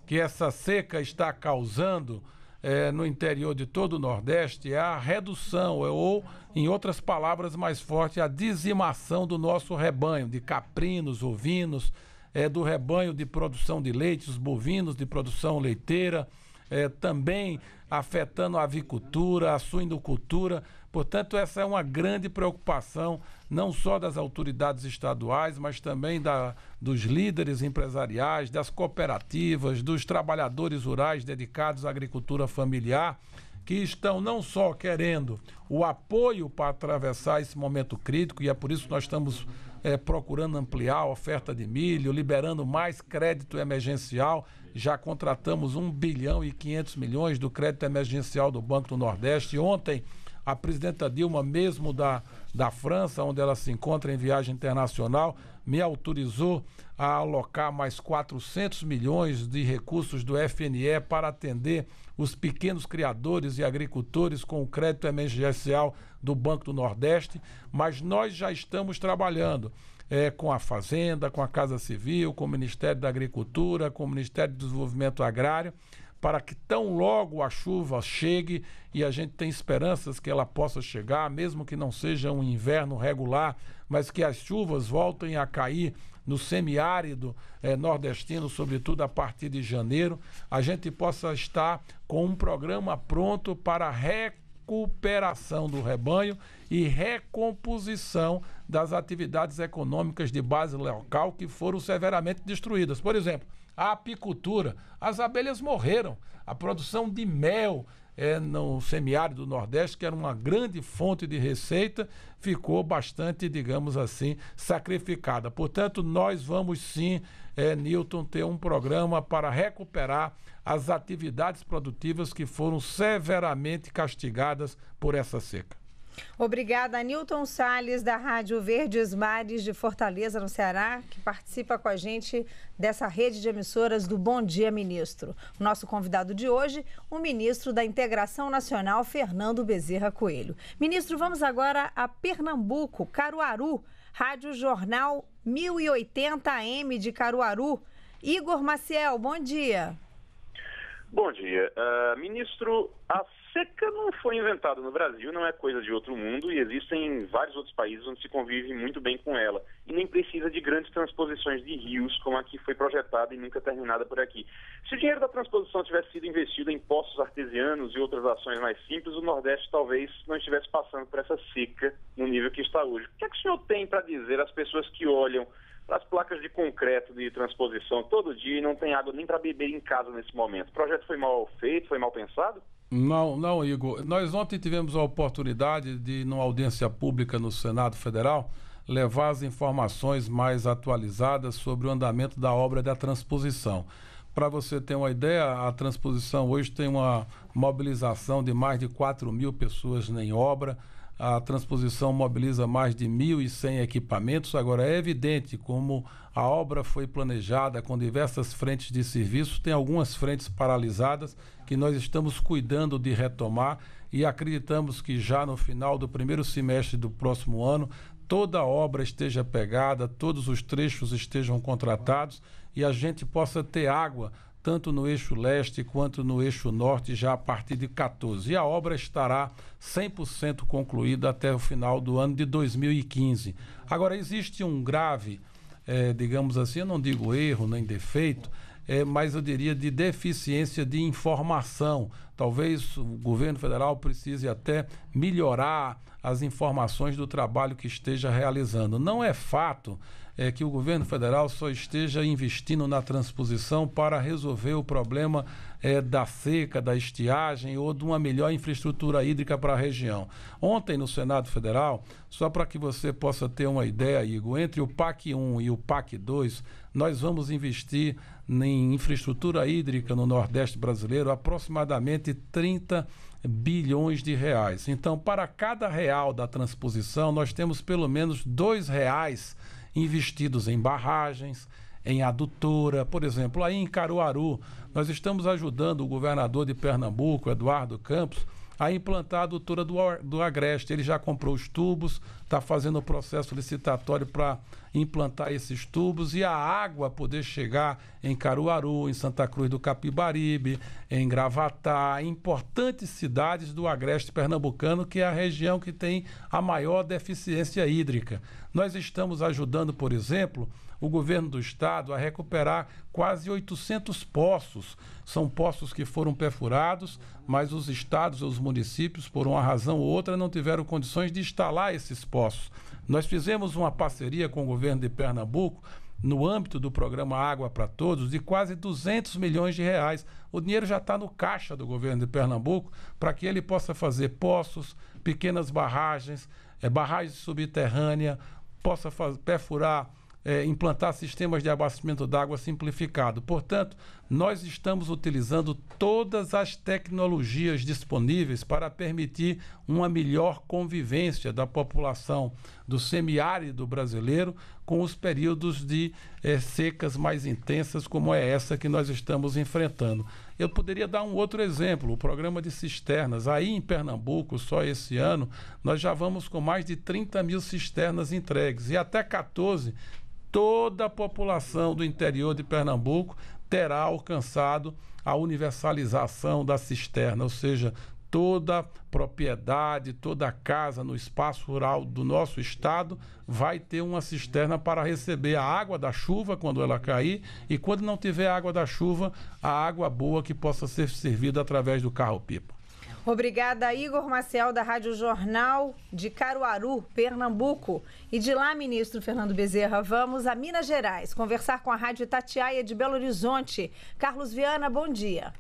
que essa seca está causando é, no interior de todo o Nordeste é a redução, é, ou, em outras palavras mais fortes, a dizimação do nosso rebanho de caprinos, ovinos, é, do rebanho de produção de leite, os bovinos de produção leiteira, é, também afetando a avicultura, a suinocultura, Portanto, essa é uma grande preocupação, não só das autoridades estaduais, mas também da, dos líderes empresariais, das cooperativas, dos trabalhadores rurais dedicados à agricultura familiar, que estão não só querendo o apoio para atravessar esse momento crítico, e é por isso que nós estamos é, procurando ampliar a oferta de milho, liberando mais crédito emergencial. Já contratamos 1 bilhão e 500 milhões do crédito emergencial do Banco do Nordeste. Ontem a presidenta Dilma, mesmo da, da França, onde ela se encontra em viagem internacional, me autorizou a alocar mais 400 milhões de recursos do FNE para atender os pequenos criadores e agricultores com o crédito emergencial do Banco do Nordeste, mas nós já estamos trabalhando. É, com a Fazenda, com a Casa Civil, com o Ministério da Agricultura, com o Ministério do Desenvolvimento Agrário, para que tão logo a chuva chegue e a gente tem esperanças que ela possa chegar, mesmo que não seja um inverno regular, mas que as chuvas voltem a cair no semiárido eh, nordestino, sobretudo a partir de janeiro, a gente possa estar com um programa pronto para recuperação do rebanho e recomposição das atividades econômicas de base local que foram severamente destruídas. Por exemplo, a apicultura. As abelhas morreram. A produção de mel é, no semiárido do Nordeste, que era uma grande fonte de receita, ficou bastante, digamos assim, sacrificada. Portanto, nós vamos sim, é, Newton, ter um programa para recuperar as atividades produtivas que foram severamente castigadas por essa seca. Obrigada, Nilton Sales, da Rádio Verdes Mares de Fortaleza, no Ceará, que participa com a gente dessa rede de emissoras do Bom Dia Ministro. Nosso convidado de hoje, o ministro da Integração Nacional, Fernando Bezerra Coelho. Ministro, vamos agora a Pernambuco, Caruaru, Rádio Jornal 1080 AM de Caruaru. Igor Maciel, bom dia. Bom dia. Uh, ministro, a seca não foi inventada no Brasil, não é coisa de outro mundo e existem vários outros países onde se convive muito bem com ela. E nem precisa de grandes transposições de rios, como a que foi projetada e nunca terminada por aqui. Se o dinheiro da transposição tivesse sido investido em poços artesianos e outras ações mais simples, o Nordeste talvez não estivesse passando por essa seca no nível que está hoje. O que é que o senhor tem para dizer às pessoas que olham as placas de concreto de transposição todo dia e não tem água nem para beber em casa nesse momento. O projeto foi mal feito, foi mal pensado? Não, não, Igor. Nós ontem tivemos a oportunidade de, numa audiência pública no Senado Federal, levar as informações mais atualizadas sobre o andamento da obra da transposição. Para você ter uma ideia, a transposição hoje tem uma mobilização de mais de 4 mil pessoas em obra. A transposição mobiliza mais de 1.100 equipamentos. Agora, é evidente como a obra foi planejada com diversas frentes de serviço, tem algumas frentes paralisadas que nós estamos cuidando de retomar e acreditamos que já no final do primeiro semestre do próximo ano toda a obra esteja pegada, todos os trechos estejam contratados e a gente possa ter água tanto no eixo leste quanto no eixo norte, já a partir de 14. E a obra estará 100% concluída até o final do ano de 2015. Agora, existe um grave, é, digamos assim, eu não digo erro nem defeito, é, mas eu diria de deficiência de informação. Talvez o governo federal precise até melhorar as informações do trabalho que esteja realizando. Não é fato é que o governo federal só esteja investindo na transposição para resolver o problema é, da seca, da estiagem ou de uma melhor infraestrutura hídrica para a região. Ontem, no Senado Federal, só para que você possa ter uma ideia, Igor, entre o PAC 1 e o PAC 2, nós vamos investir em infraestrutura hídrica no Nordeste brasileiro aproximadamente 30 bilhões de reais. Então, para cada real da transposição, nós temos pelo menos dois reais investidos em barragens, em adutora. Por exemplo, aí em Caruaru, nós estamos ajudando o governador de Pernambuco, Eduardo Campos, a implantar a doutora do, do Agreste. Ele já comprou os tubos, está fazendo o processo licitatório para implantar esses tubos e a água poder chegar em Caruaru, em Santa Cruz do Capibaribe, em Gravatá, importantes cidades do Agreste Pernambucano, que é a região que tem a maior deficiência hídrica. Nós estamos ajudando, por exemplo, o governo do estado a recuperar quase 800 poços. São poços que foram perfurados, mas os estados ou os municípios, por uma razão ou outra, não tiveram condições de instalar esses poços. Nós fizemos uma parceria com o governo de Pernambuco no âmbito do programa Água para Todos de quase 200 milhões de reais. O dinheiro já está no caixa do governo de Pernambuco para que ele possa fazer poços, pequenas barragens, é, eh, barragens subterrâneas, possa faz, perfurar é, implantar sistemas de abastecimento d'água simplificado. Portanto, nós estamos utilizando todas as tecnologias disponíveis para permitir uma melhor convivência da população do semiárido brasileiro com os períodos de é, secas mais intensas, como é essa que nós estamos enfrentando. Eu poderia dar um outro exemplo, o programa de cisternas. Aí em Pernambuco, só esse ano, nós já vamos com mais de 30 mil cisternas entregues e até 14 toda a população do interior de Pernambuco terá alcançado a universalização da cisterna, ou seja, toda propriedade, toda casa no espaço rural do nosso estado vai ter uma cisterna para receber a água da chuva quando ela cair e quando não tiver água da chuva, a água boa que possa ser servida através do carro-pipa. Obrigada, Igor Maciel, da Rádio Jornal de Caruaru, Pernambuco. E de lá, ministro Fernando Bezerra, vamos a Minas Gerais conversar com a Rádio Tatiaia de Belo Horizonte. Carlos Viana, bom dia.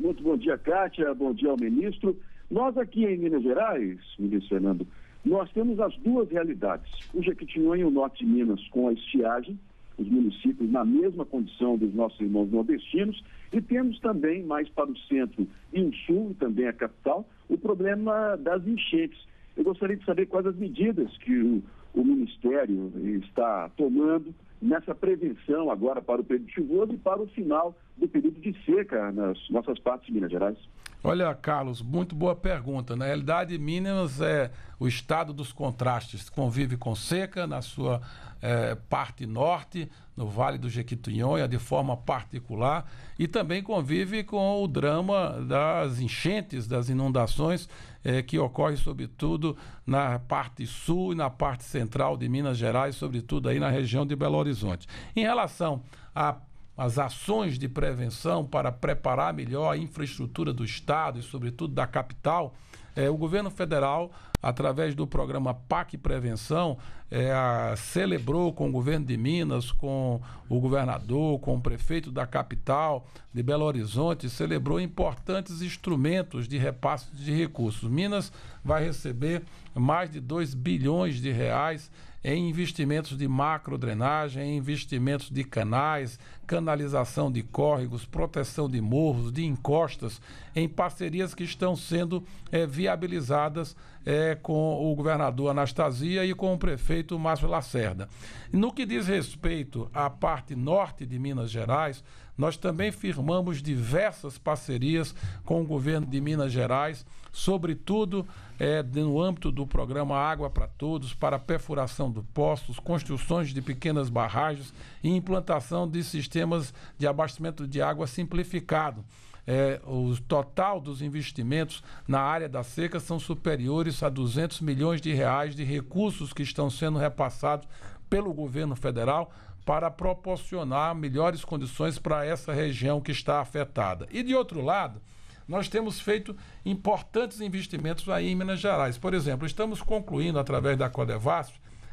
Muito bom dia, Kátia. Bom dia ao ministro. Nós aqui em Minas Gerais, ministro Fernando, nós temos as duas realidades. O Jequitinhonha e o norte de Minas com a estiagem os municípios na mesma condição dos nossos irmãos nordestinos, e temos também, mais para o centro e o sul, e também a capital, o problema das enchentes. Eu gostaria de saber quais as medidas que o, o Ministério está tomando nessa prevenção agora para o período chuvoso e para o final do período de seca nas nossas partes de Minas Gerais. Olha, Carlos, muito boa pergunta. Na realidade, Minas é o estado dos contrastes. Convive com seca na sua é, parte norte, no Vale do Jequitinhonha, de forma particular, e também convive com o drama das enchentes, das inundações, é, que ocorre sobretudo na parte sul e na parte central de Minas Gerais, sobretudo aí na região de Belo Horizonte. Em relação à as ações de prevenção para preparar melhor a infraestrutura do Estado e, sobretudo, da capital, é, o governo federal, através do programa PAC Prevenção, é, a, celebrou com o governo de Minas, com o governador, com o prefeito da capital de Belo Horizonte, celebrou importantes instrumentos de repasse de recursos. Minas vai receber mais de 2 bilhões de reais em investimentos de macro drenagem, em investimentos de canais, canalização de córregos, proteção de morros, de encostas, em parcerias que estão sendo é, viabilizadas é, com o governador Anastasia e com o prefeito Márcio Lacerda. No que diz respeito à parte norte de Minas Gerais, nós também firmamos diversas parcerias com o governo de Minas Gerais, sobretudo é, no âmbito do programa Água para Todos, para perfuração de postos, construções de pequenas barragens e implantação de sistemas sistemas de abastecimento de água simplificado. É, o total dos investimentos na área da seca são superiores a 200 milhões de reais de recursos que estão sendo repassados pelo governo federal para proporcionar melhores condições para essa região que está afetada. E de outro lado, nós temos feito importantes investimentos aí em Minas Gerais. Por exemplo, estamos concluindo através da Codevasf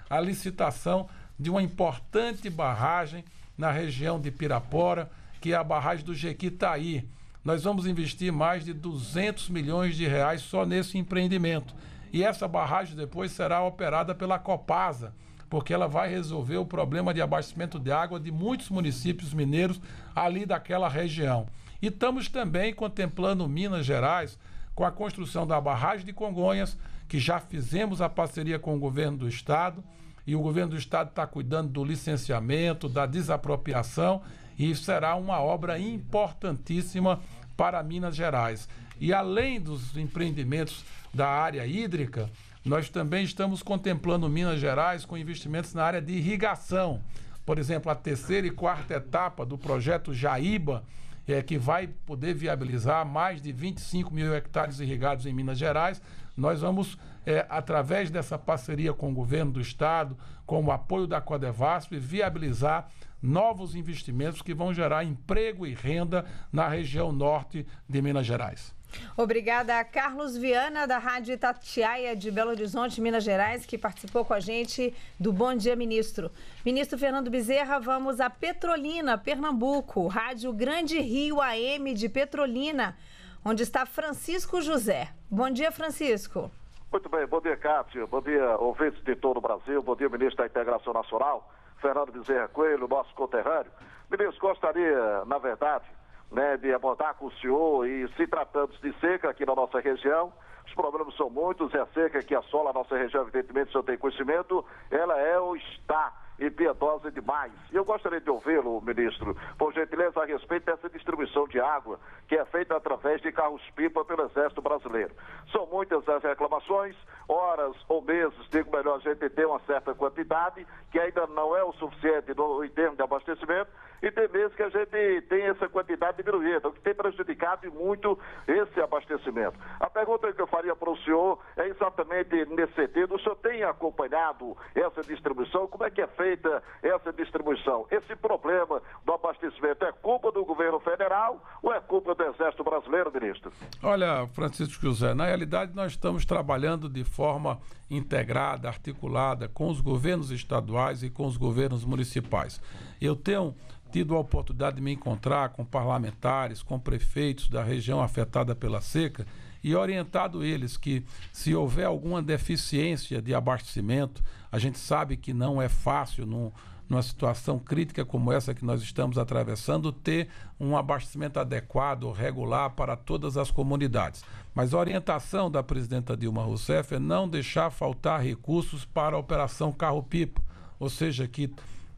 a licitação de uma importante barragem na região de Pirapora, que é a barragem do Jequitaí. Nós vamos investir mais de 200 milhões de reais só nesse empreendimento. E essa barragem depois será operada pela Copasa, porque ela vai resolver o problema de abastecimento de água de muitos municípios mineiros ali daquela região. E estamos também contemplando Minas Gerais com a construção da barragem de Congonhas, que já fizemos a parceria com o governo do estado e o governo do estado está cuidando do licenciamento, da desapropriação, e será uma obra importantíssima para Minas Gerais. E além dos empreendimentos da área hídrica, nós também estamos contemplando Minas Gerais com investimentos na área de irrigação. Por exemplo, a terceira e quarta etapa do projeto Jaíba é, que vai poder viabilizar mais de 25 mil hectares irrigados em Minas Gerais. Nós vamos, é, através dessa parceria com o governo do estado, com o apoio da Codevasp, viabilizar novos investimentos que vão gerar emprego e renda na região norte de Minas Gerais. Obrigada a Carlos Viana, da Rádio Itatiaia de Belo Horizonte, Minas Gerais, que participou com a gente do Bom Dia Ministro. Ministro Fernando Bezerra, vamos a Petrolina, Pernambuco, Rádio Grande Rio AM de Petrolina, onde está Francisco José. Bom dia, Francisco. Muito bem, bom dia, Cátia. Bom dia, ouvintes de todo o Brasil. Bom dia, ministro da Integração Nacional, Fernando Bezerra Coelho, nosso conterrâneo. Ministro, gostaria, na verdade, né, de abordar com o senhor e se tratando de seca aqui na nossa região. Os problemas são muitos, é a seca que assola a nossa região, evidentemente, o senhor tem conhecimento, ela é ou está e piedosa demais. E eu gostaria de ouvi-lo, ministro, por gentileza, a respeito dessa distribuição de água que é feita através de carros-pipa pelo Exército Brasileiro. São muitas as reclamações, horas ou meses, digo melhor, a gente tem uma certa quantidade, que ainda não é o suficiente no, em termos de abastecimento, e tem vezes que a gente tem essa quantidade de o que tem prejudicado muito esse abastecimento. A pergunta que eu faria para o senhor é exatamente nesse sentido. O senhor tem acompanhado essa distribuição? Como é que é feita essa distribuição? Esse problema do abastecimento é culpa do governo federal ou é culpa do Exército Brasileiro, ministro? Olha, Francisco José, na realidade nós estamos trabalhando de forma integrada, articulada com os governos estaduais e com os governos municipais. Eu tenho tido a oportunidade de me encontrar com parlamentares, com prefeitos da região afetada pela seca e orientado eles que se houver alguma deficiência de abastecimento, a gente sabe que não é fácil num, numa situação crítica como essa que nós estamos atravessando, ter um abastecimento adequado, regular para todas as comunidades. Mas a orientação da presidenta Dilma Rousseff é não deixar faltar recursos para a operação carro-pipa, ou seja, que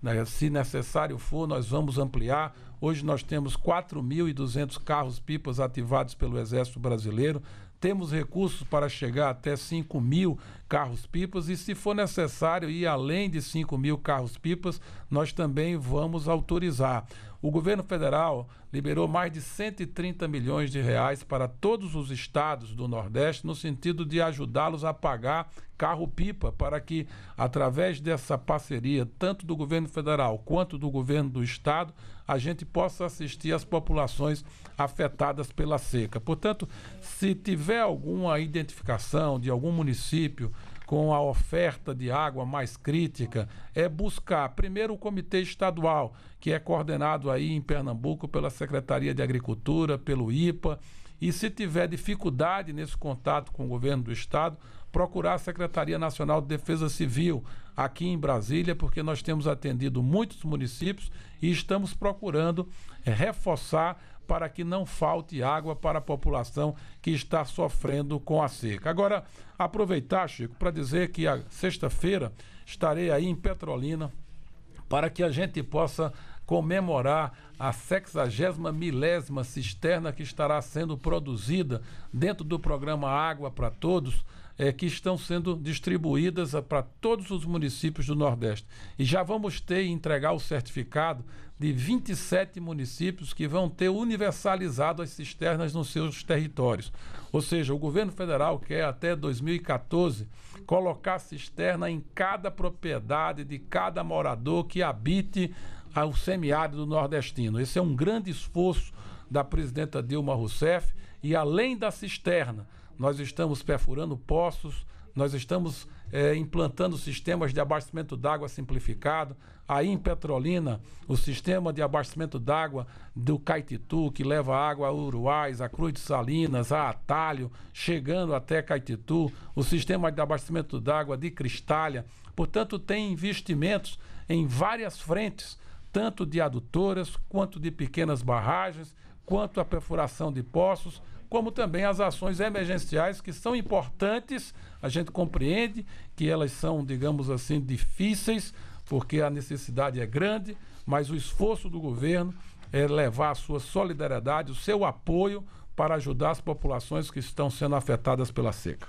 né? Se necessário for, nós vamos ampliar. Hoje nós temos 4.200 carros-pipas ativados pelo Exército Brasileiro. Temos recursos para chegar até 5 mil carros-pipas e, se for necessário ir além de 5 mil carros-pipas, nós também vamos autorizar. O governo federal liberou mais de 130 milhões de reais para todos os estados do Nordeste no sentido de ajudá-los a pagar carro-pipa para que através dessa parceria, tanto do governo federal quanto do governo do estado, a gente possa assistir as populações afetadas pela seca. Portanto, se tiver alguma identificação de algum município com a oferta de água mais crítica é buscar primeiro o comitê estadual, que é coordenado aí em Pernambuco pela Secretaria de Agricultura, pelo IPA, e se tiver dificuldade nesse contato com o governo do estado, procurar a Secretaria Nacional de Defesa Civil aqui em Brasília, porque nós temos atendido muitos municípios e estamos procurando é, reforçar para que não falte água para a população que está sofrendo com a seca. Agora, aproveitar, Chico, para dizer que a sexta-feira estarei aí em Petrolina para que a gente possa comemorar a sexagésima milésima cisterna que estará sendo produzida dentro do programa Água para Todos é, que estão sendo distribuídas eh, para todos os municípios do Nordeste. E já vamos ter e entregar o certificado de 27 municípios que vão ter universalizado as cisternas nos seus territórios. Ou seja, o governo federal quer até 2014 colocar cisterna em cada propriedade de cada morador que habite ah, o semiárido nordestino. Esse é um grande esforço da presidenta Dilma Rousseff e além da cisterna, nós estamos perfurando poços, nós estamos é, implantando sistemas de abastecimento d'água simplificado. Aí em Petrolina, o sistema de abastecimento d'água do Caititu, que leva água a Uruais, a Cruz de Salinas, a Atalho, chegando até Caititu, o sistema de abastecimento d'água de Cristália. Portanto, tem investimentos em várias frentes, tanto de adutoras, quanto de pequenas barragens, quanto a perfuração de poços como também as ações emergenciais que são importantes, a gente compreende que elas são, digamos assim, difíceis, porque a necessidade é grande, mas o esforço do governo é levar a sua solidariedade, o seu apoio para ajudar as populações que estão sendo afetadas pela seca.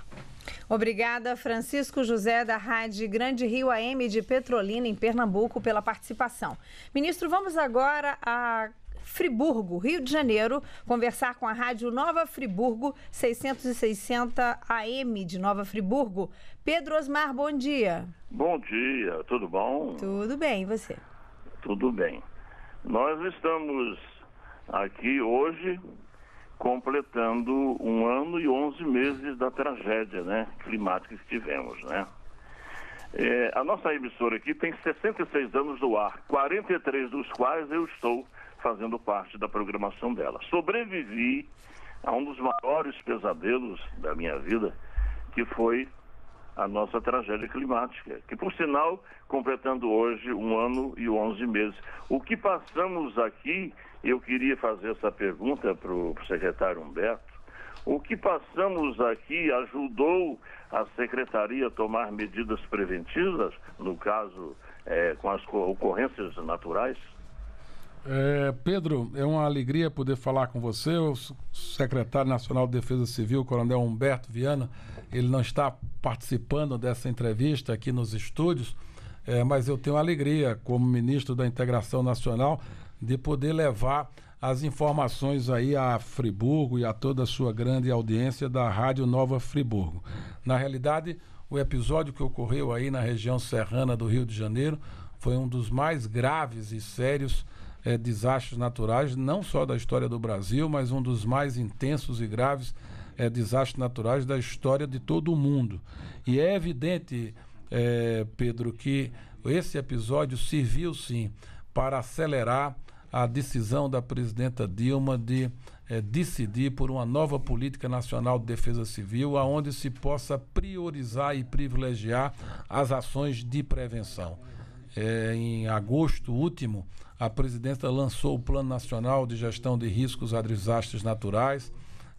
Obrigada, Francisco José, da Rádio Grande Rio AM de Petrolina, em Pernambuco, pela participação. Ministro, vamos agora a Friburgo, Rio de Janeiro, conversar com a Rádio Nova Friburgo, 660 AM de Nova Friburgo. Pedro Osmar, bom dia. Bom dia, tudo bom? Tudo bem, e você? Tudo bem. Nós estamos aqui hoje completando um ano e onze meses da tragédia né, climática que tivemos, né? É, a nossa emissora aqui tem 66 anos do ar, 43 dos quais eu estou fazendo parte da programação dela. Sobrevivi a um dos maiores pesadelos da minha vida, que foi a nossa tragédia climática, que por sinal, completando hoje um ano e onze meses. O que passamos aqui, eu queria fazer essa pergunta para o secretário Humberto, o que passamos aqui ajudou a secretaria a tomar medidas preventivas, no caso, é, com as ocorrências naturais? É, Pedro, é uma alegria poder falar com você. O secretário nacional de Defesa Civil, Coronel Humberto Viana, ele não está participando dessa entrevista aqui nos estúdios, é, mas eu tenho alegria, como ministro da Integração Nacional, de poder levar as informações aí a Friburgo e a toda a sua grande audiência da Rádio Nova Friburgo. Na realidade, o episódio que ocorreu aí na região serrana do Rio de Janeiro foi um dos mais graves e sérios é, desastres naturais, não só da história do Brasil, mas um dos mais intensos e graves é, desastres naturais da história de todo o mundo. E é evidente, é, Pedro, que esse episódio serviu sim para acelerar a decisão da presidenta Dilma de é, decidir por uma nova política nacional de defesa civil, aonde se possa priorizar e privilegiar as ações de prevenção. É, em agosto último, a presidenta lançou o Plano Nacional de Gestão de Riscos a Desastres Naturais.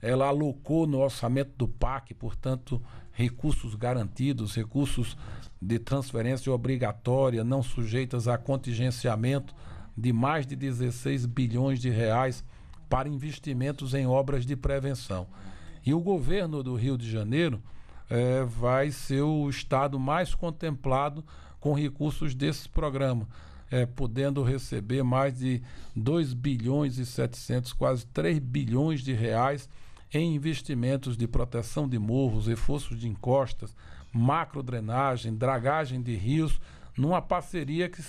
Ela alocou no orçamento do PAC, portanto, recursos garantidos, recursos de transferência obrigatória, não sujeitas a contingenciamento, de mais de 16 bilhões de reais para investimentos em obras de prevenção. E o governo do Rio de Janeiro é, vai ser o estado mais contemplado com recursos desse programa é, podendo receber mais de 2 bilhões e 700, quase 3 bilhões de reais em investimentos de proteção de morros, reforços de encostas, macro drenagem, dragagem de rios, numa parceria que,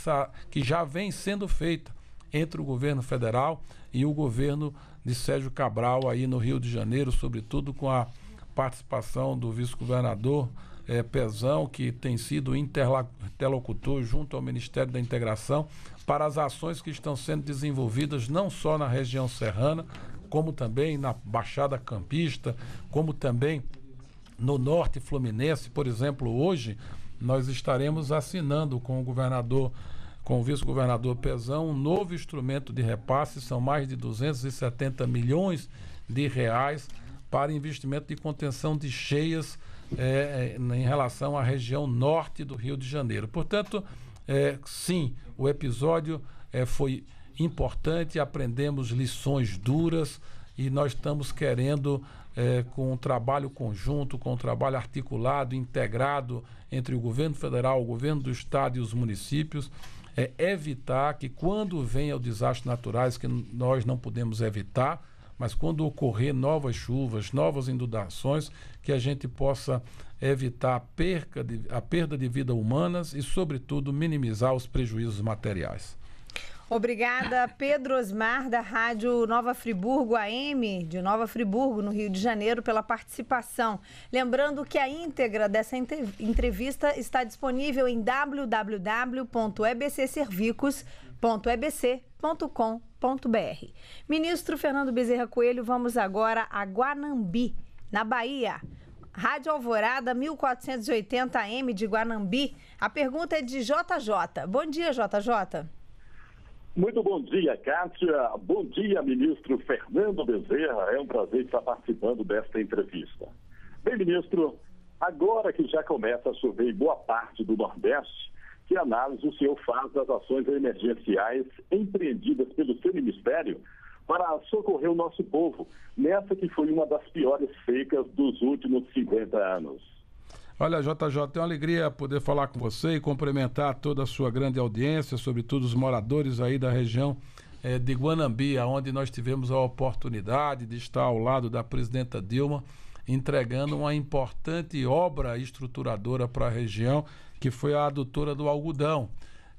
que já vem sendo feita entre o governo federal e o governo de Sérgio Cabral aí no Rio de Janeiro, sobretudo com a participação do vice-governador é, Pezão, que tem sido interlocutor junto ao Ministério da Integração para as ações que estão sendo desenvolvidas não só na região serrana, como também na Baixada Campista, como também no Norte Fluminense. Por exemplo, hoje nós estaremos assinando com o governador com o vice-governador Pezão, um novo instrumento de repasse, são mais de 270 milhões de reais para investimento de contenção de cheias é, é em relação à região norte do Rio de Janeiro. Portanto, é, sim, o episódio é, foi importante, aprendemos lições duras e nós estamos querendo, é, com um trabalho conjunto, com um trabalho articulado, integrado entre o governo federal, o governo do estado e os municípios, é, evitar que quando venham desastres naturais que nós não podemos evitar, mas quando ocorrer novas chuvas, novas inundações, que a gente possa evitar a, perda de, a perda de vida humanas e, sobretudo, minimizar os prejuízos materiais. Obrigada, Pedro Osmar, da Rádio Nova Friburgo AM, de Nova Friburgo, no Rio de Janeiro, pela participação. Lembrando que a íntegra dessa entrevista está disponível em www.ebcservicos.com www.ebc.com.br. Ministro Fernando Bezerra Coelho, vamos agora a Guanambi, na Bahia. Rádio Alvorada 1480 AM de Guanambi. A pergunta é de JJ. Bom dia, JJ. Muito bom dia, Kátia. Bom dia, ministro Fernando Bezerra. É um prazer estar participando desta entrevista. Bem, ministro, agora que já começa a chover em boa parte do Nordeste, que análise o senhor faz das ações emergenciais empreendidas pelo seu ministério para socorrer o nosso povo, nessa que foi uma das piores secas dos últimos 50 anos? Olha, JJ, é uma alegria poder falar com você e cumprimentar toda a sua grande audiência, sobretudo os moradores aí da região eh, de Guanambi, onde nós tivemos a oportunidade de estar ao lado da presidenta Dilma entregando uma importante obra estruturadora para a região que foi a adutora do algodão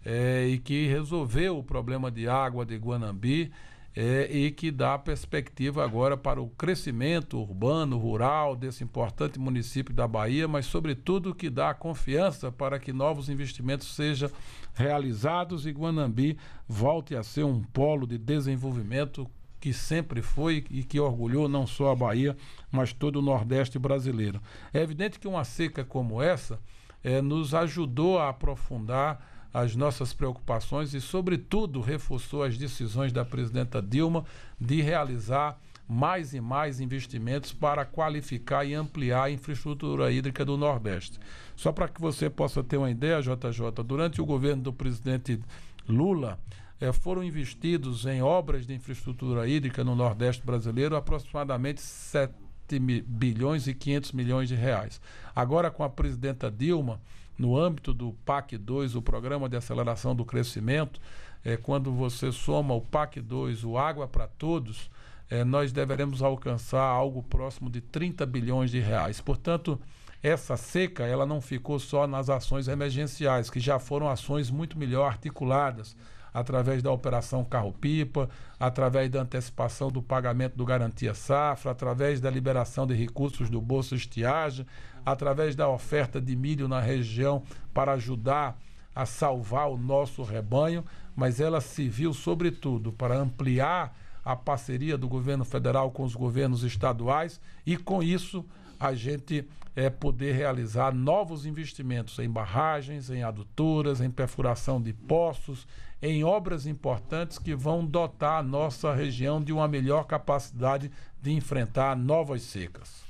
é, e que resolveu o problema de água de Guanambi é, e que dá perspectiva agora para o crescimento urbano, rural desse importante município da Bahia, mas, sobretudo, que dá confiança para que novos investimentos sejam realizados e Guanambi volte a ser um polo de desenvolvimento que sempre foi e que orgulhou não só a Bahia, mas todo o Nordeste brasileiro. É evidente que uma seca como essa eh, nos ajudou a aprofundar as nossas preocupações e, sobretudo, reforçou as decisões da presidenta Dilma de realizar mais e mais investimentos para qualificar e ampliar a infraestrutura hídrica do Nordeste. Só para que você possa ter uma ideia, JJ, durante o governo do presidente Lula, eh, foram investidos em obras de infraestrutura hídrica no Nordeste brasileiro aproximadamente 70 7 bilhões e 500 milhões de reais. Agora, com a presidenta Dilma, no âmbito do PAC 2, o Programa de Aceleração do Crescimento, é, quando você soma o PAC 2, o Água para Todos, é, nós deveremos alcançar algo próximo de 30 bilhões de reais. Portanto, essa seca ela não ficou só nas ações emergenciais, que já foram ações muito melhor articuladas através da operação carro-pipa, através da antecipação do pagamento do garantia safra, através da liberação de recursos do bolso estiagem, através da oferta de milho na região para ajudar a salvar o nosso rebanho, mas ela se viu sobretudo para ampliar a parceria do governo federal com os governos estaduais e com isso a gente é, poder realizar novos investimentos em barragens, em adutoras, em perfuração de poços, em obras importantes que vão dotar a nossa região de uma melhor capacidade de enfrentar novas secas.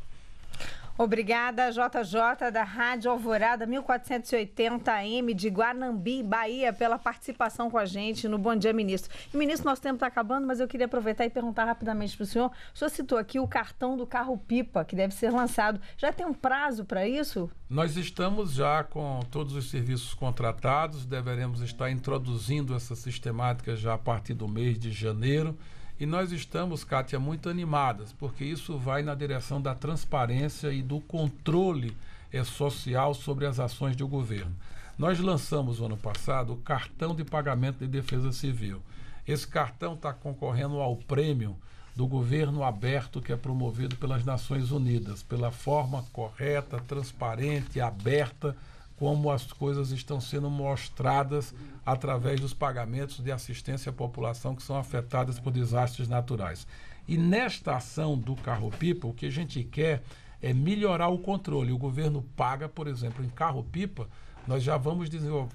Obrigada, JJ, da Rádio Alvorada 1480 AM de Guanambi, Bahia, pela participação com a gente no Bom Dia, Ministro. E, ministro, nosso tempo está acabando, mas eu queria aproveitar e perguntar rapidamente para o senhor. O senhor citou aqui o cartão do carro-pipa, que deve ser lançado. Já tem um prazo para isso? Nós estamos já com todos os serviços contratados, deveremos estar introduzindo essa sistemática já a partir do mês de janeiro. E nós estamos, Kátia, muito animadas, porque isso vai na direção da transparência e do controle é, social sobre as ações do governo. Nós lançamos no ano passado o cartão de pagamento de defesa civil. Esse cartão está concorrendo ao prêmio do governo aberto que é promovido pelas Nações Unidas, pela forma correta, transparente, e aberta como as coisas estão sendo mostradas através dos pagamentos de assistência à população que são afetadas por desastres naturais. E nesta ação do Carro Pipa, o que a gente quer é melhorar o controle. O governo paga, por exemplo, em Carro Pipa, nós já vamos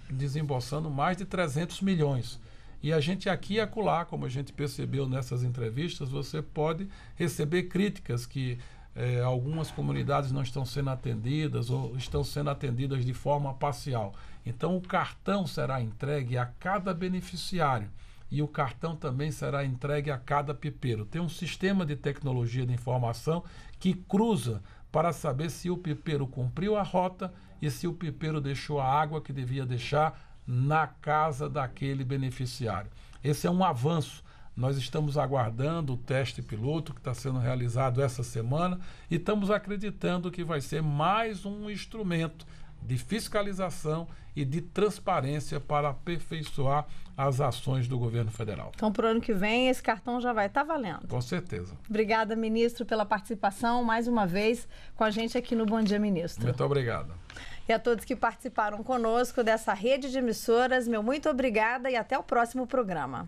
desembolsando mais de 300 milhões. E a gente aqui e acolá, como a gente percebeu nessas entrevistas, você pode receber críticas que é, algumas comunidades não estão sendo atendidas ou estão sendo atendidas de forma parcial. Então, o cartão será entregue a cada beneficiário e o cartão também será entregue a cada pipeiro. Tem um sistema de tecnologia de informação que cruza para saber se o pipeiro cumpriu a rota e se o pipeiro deixou a água que devia deixar na casa daquele beneficiário. Esse é um avanço nós estamos aguardando o teste piloto que está sendo realizado essa semana e estamos acreditando que vai ser mais um instrumento de fiscalização e de transparência para aperfeiçoar as ações do governo federal. Então, para o ano que vem, esse cartão já vai estar tá valendo. Com certeza. Obrigada, ministro, pela participação mais uma vez com a gente aqui no Bom Dia, Ministro. Muito obrigado. E a todos que participaram conosco dessa rede de emissoras, meu muito obrigada e até o próximo programa.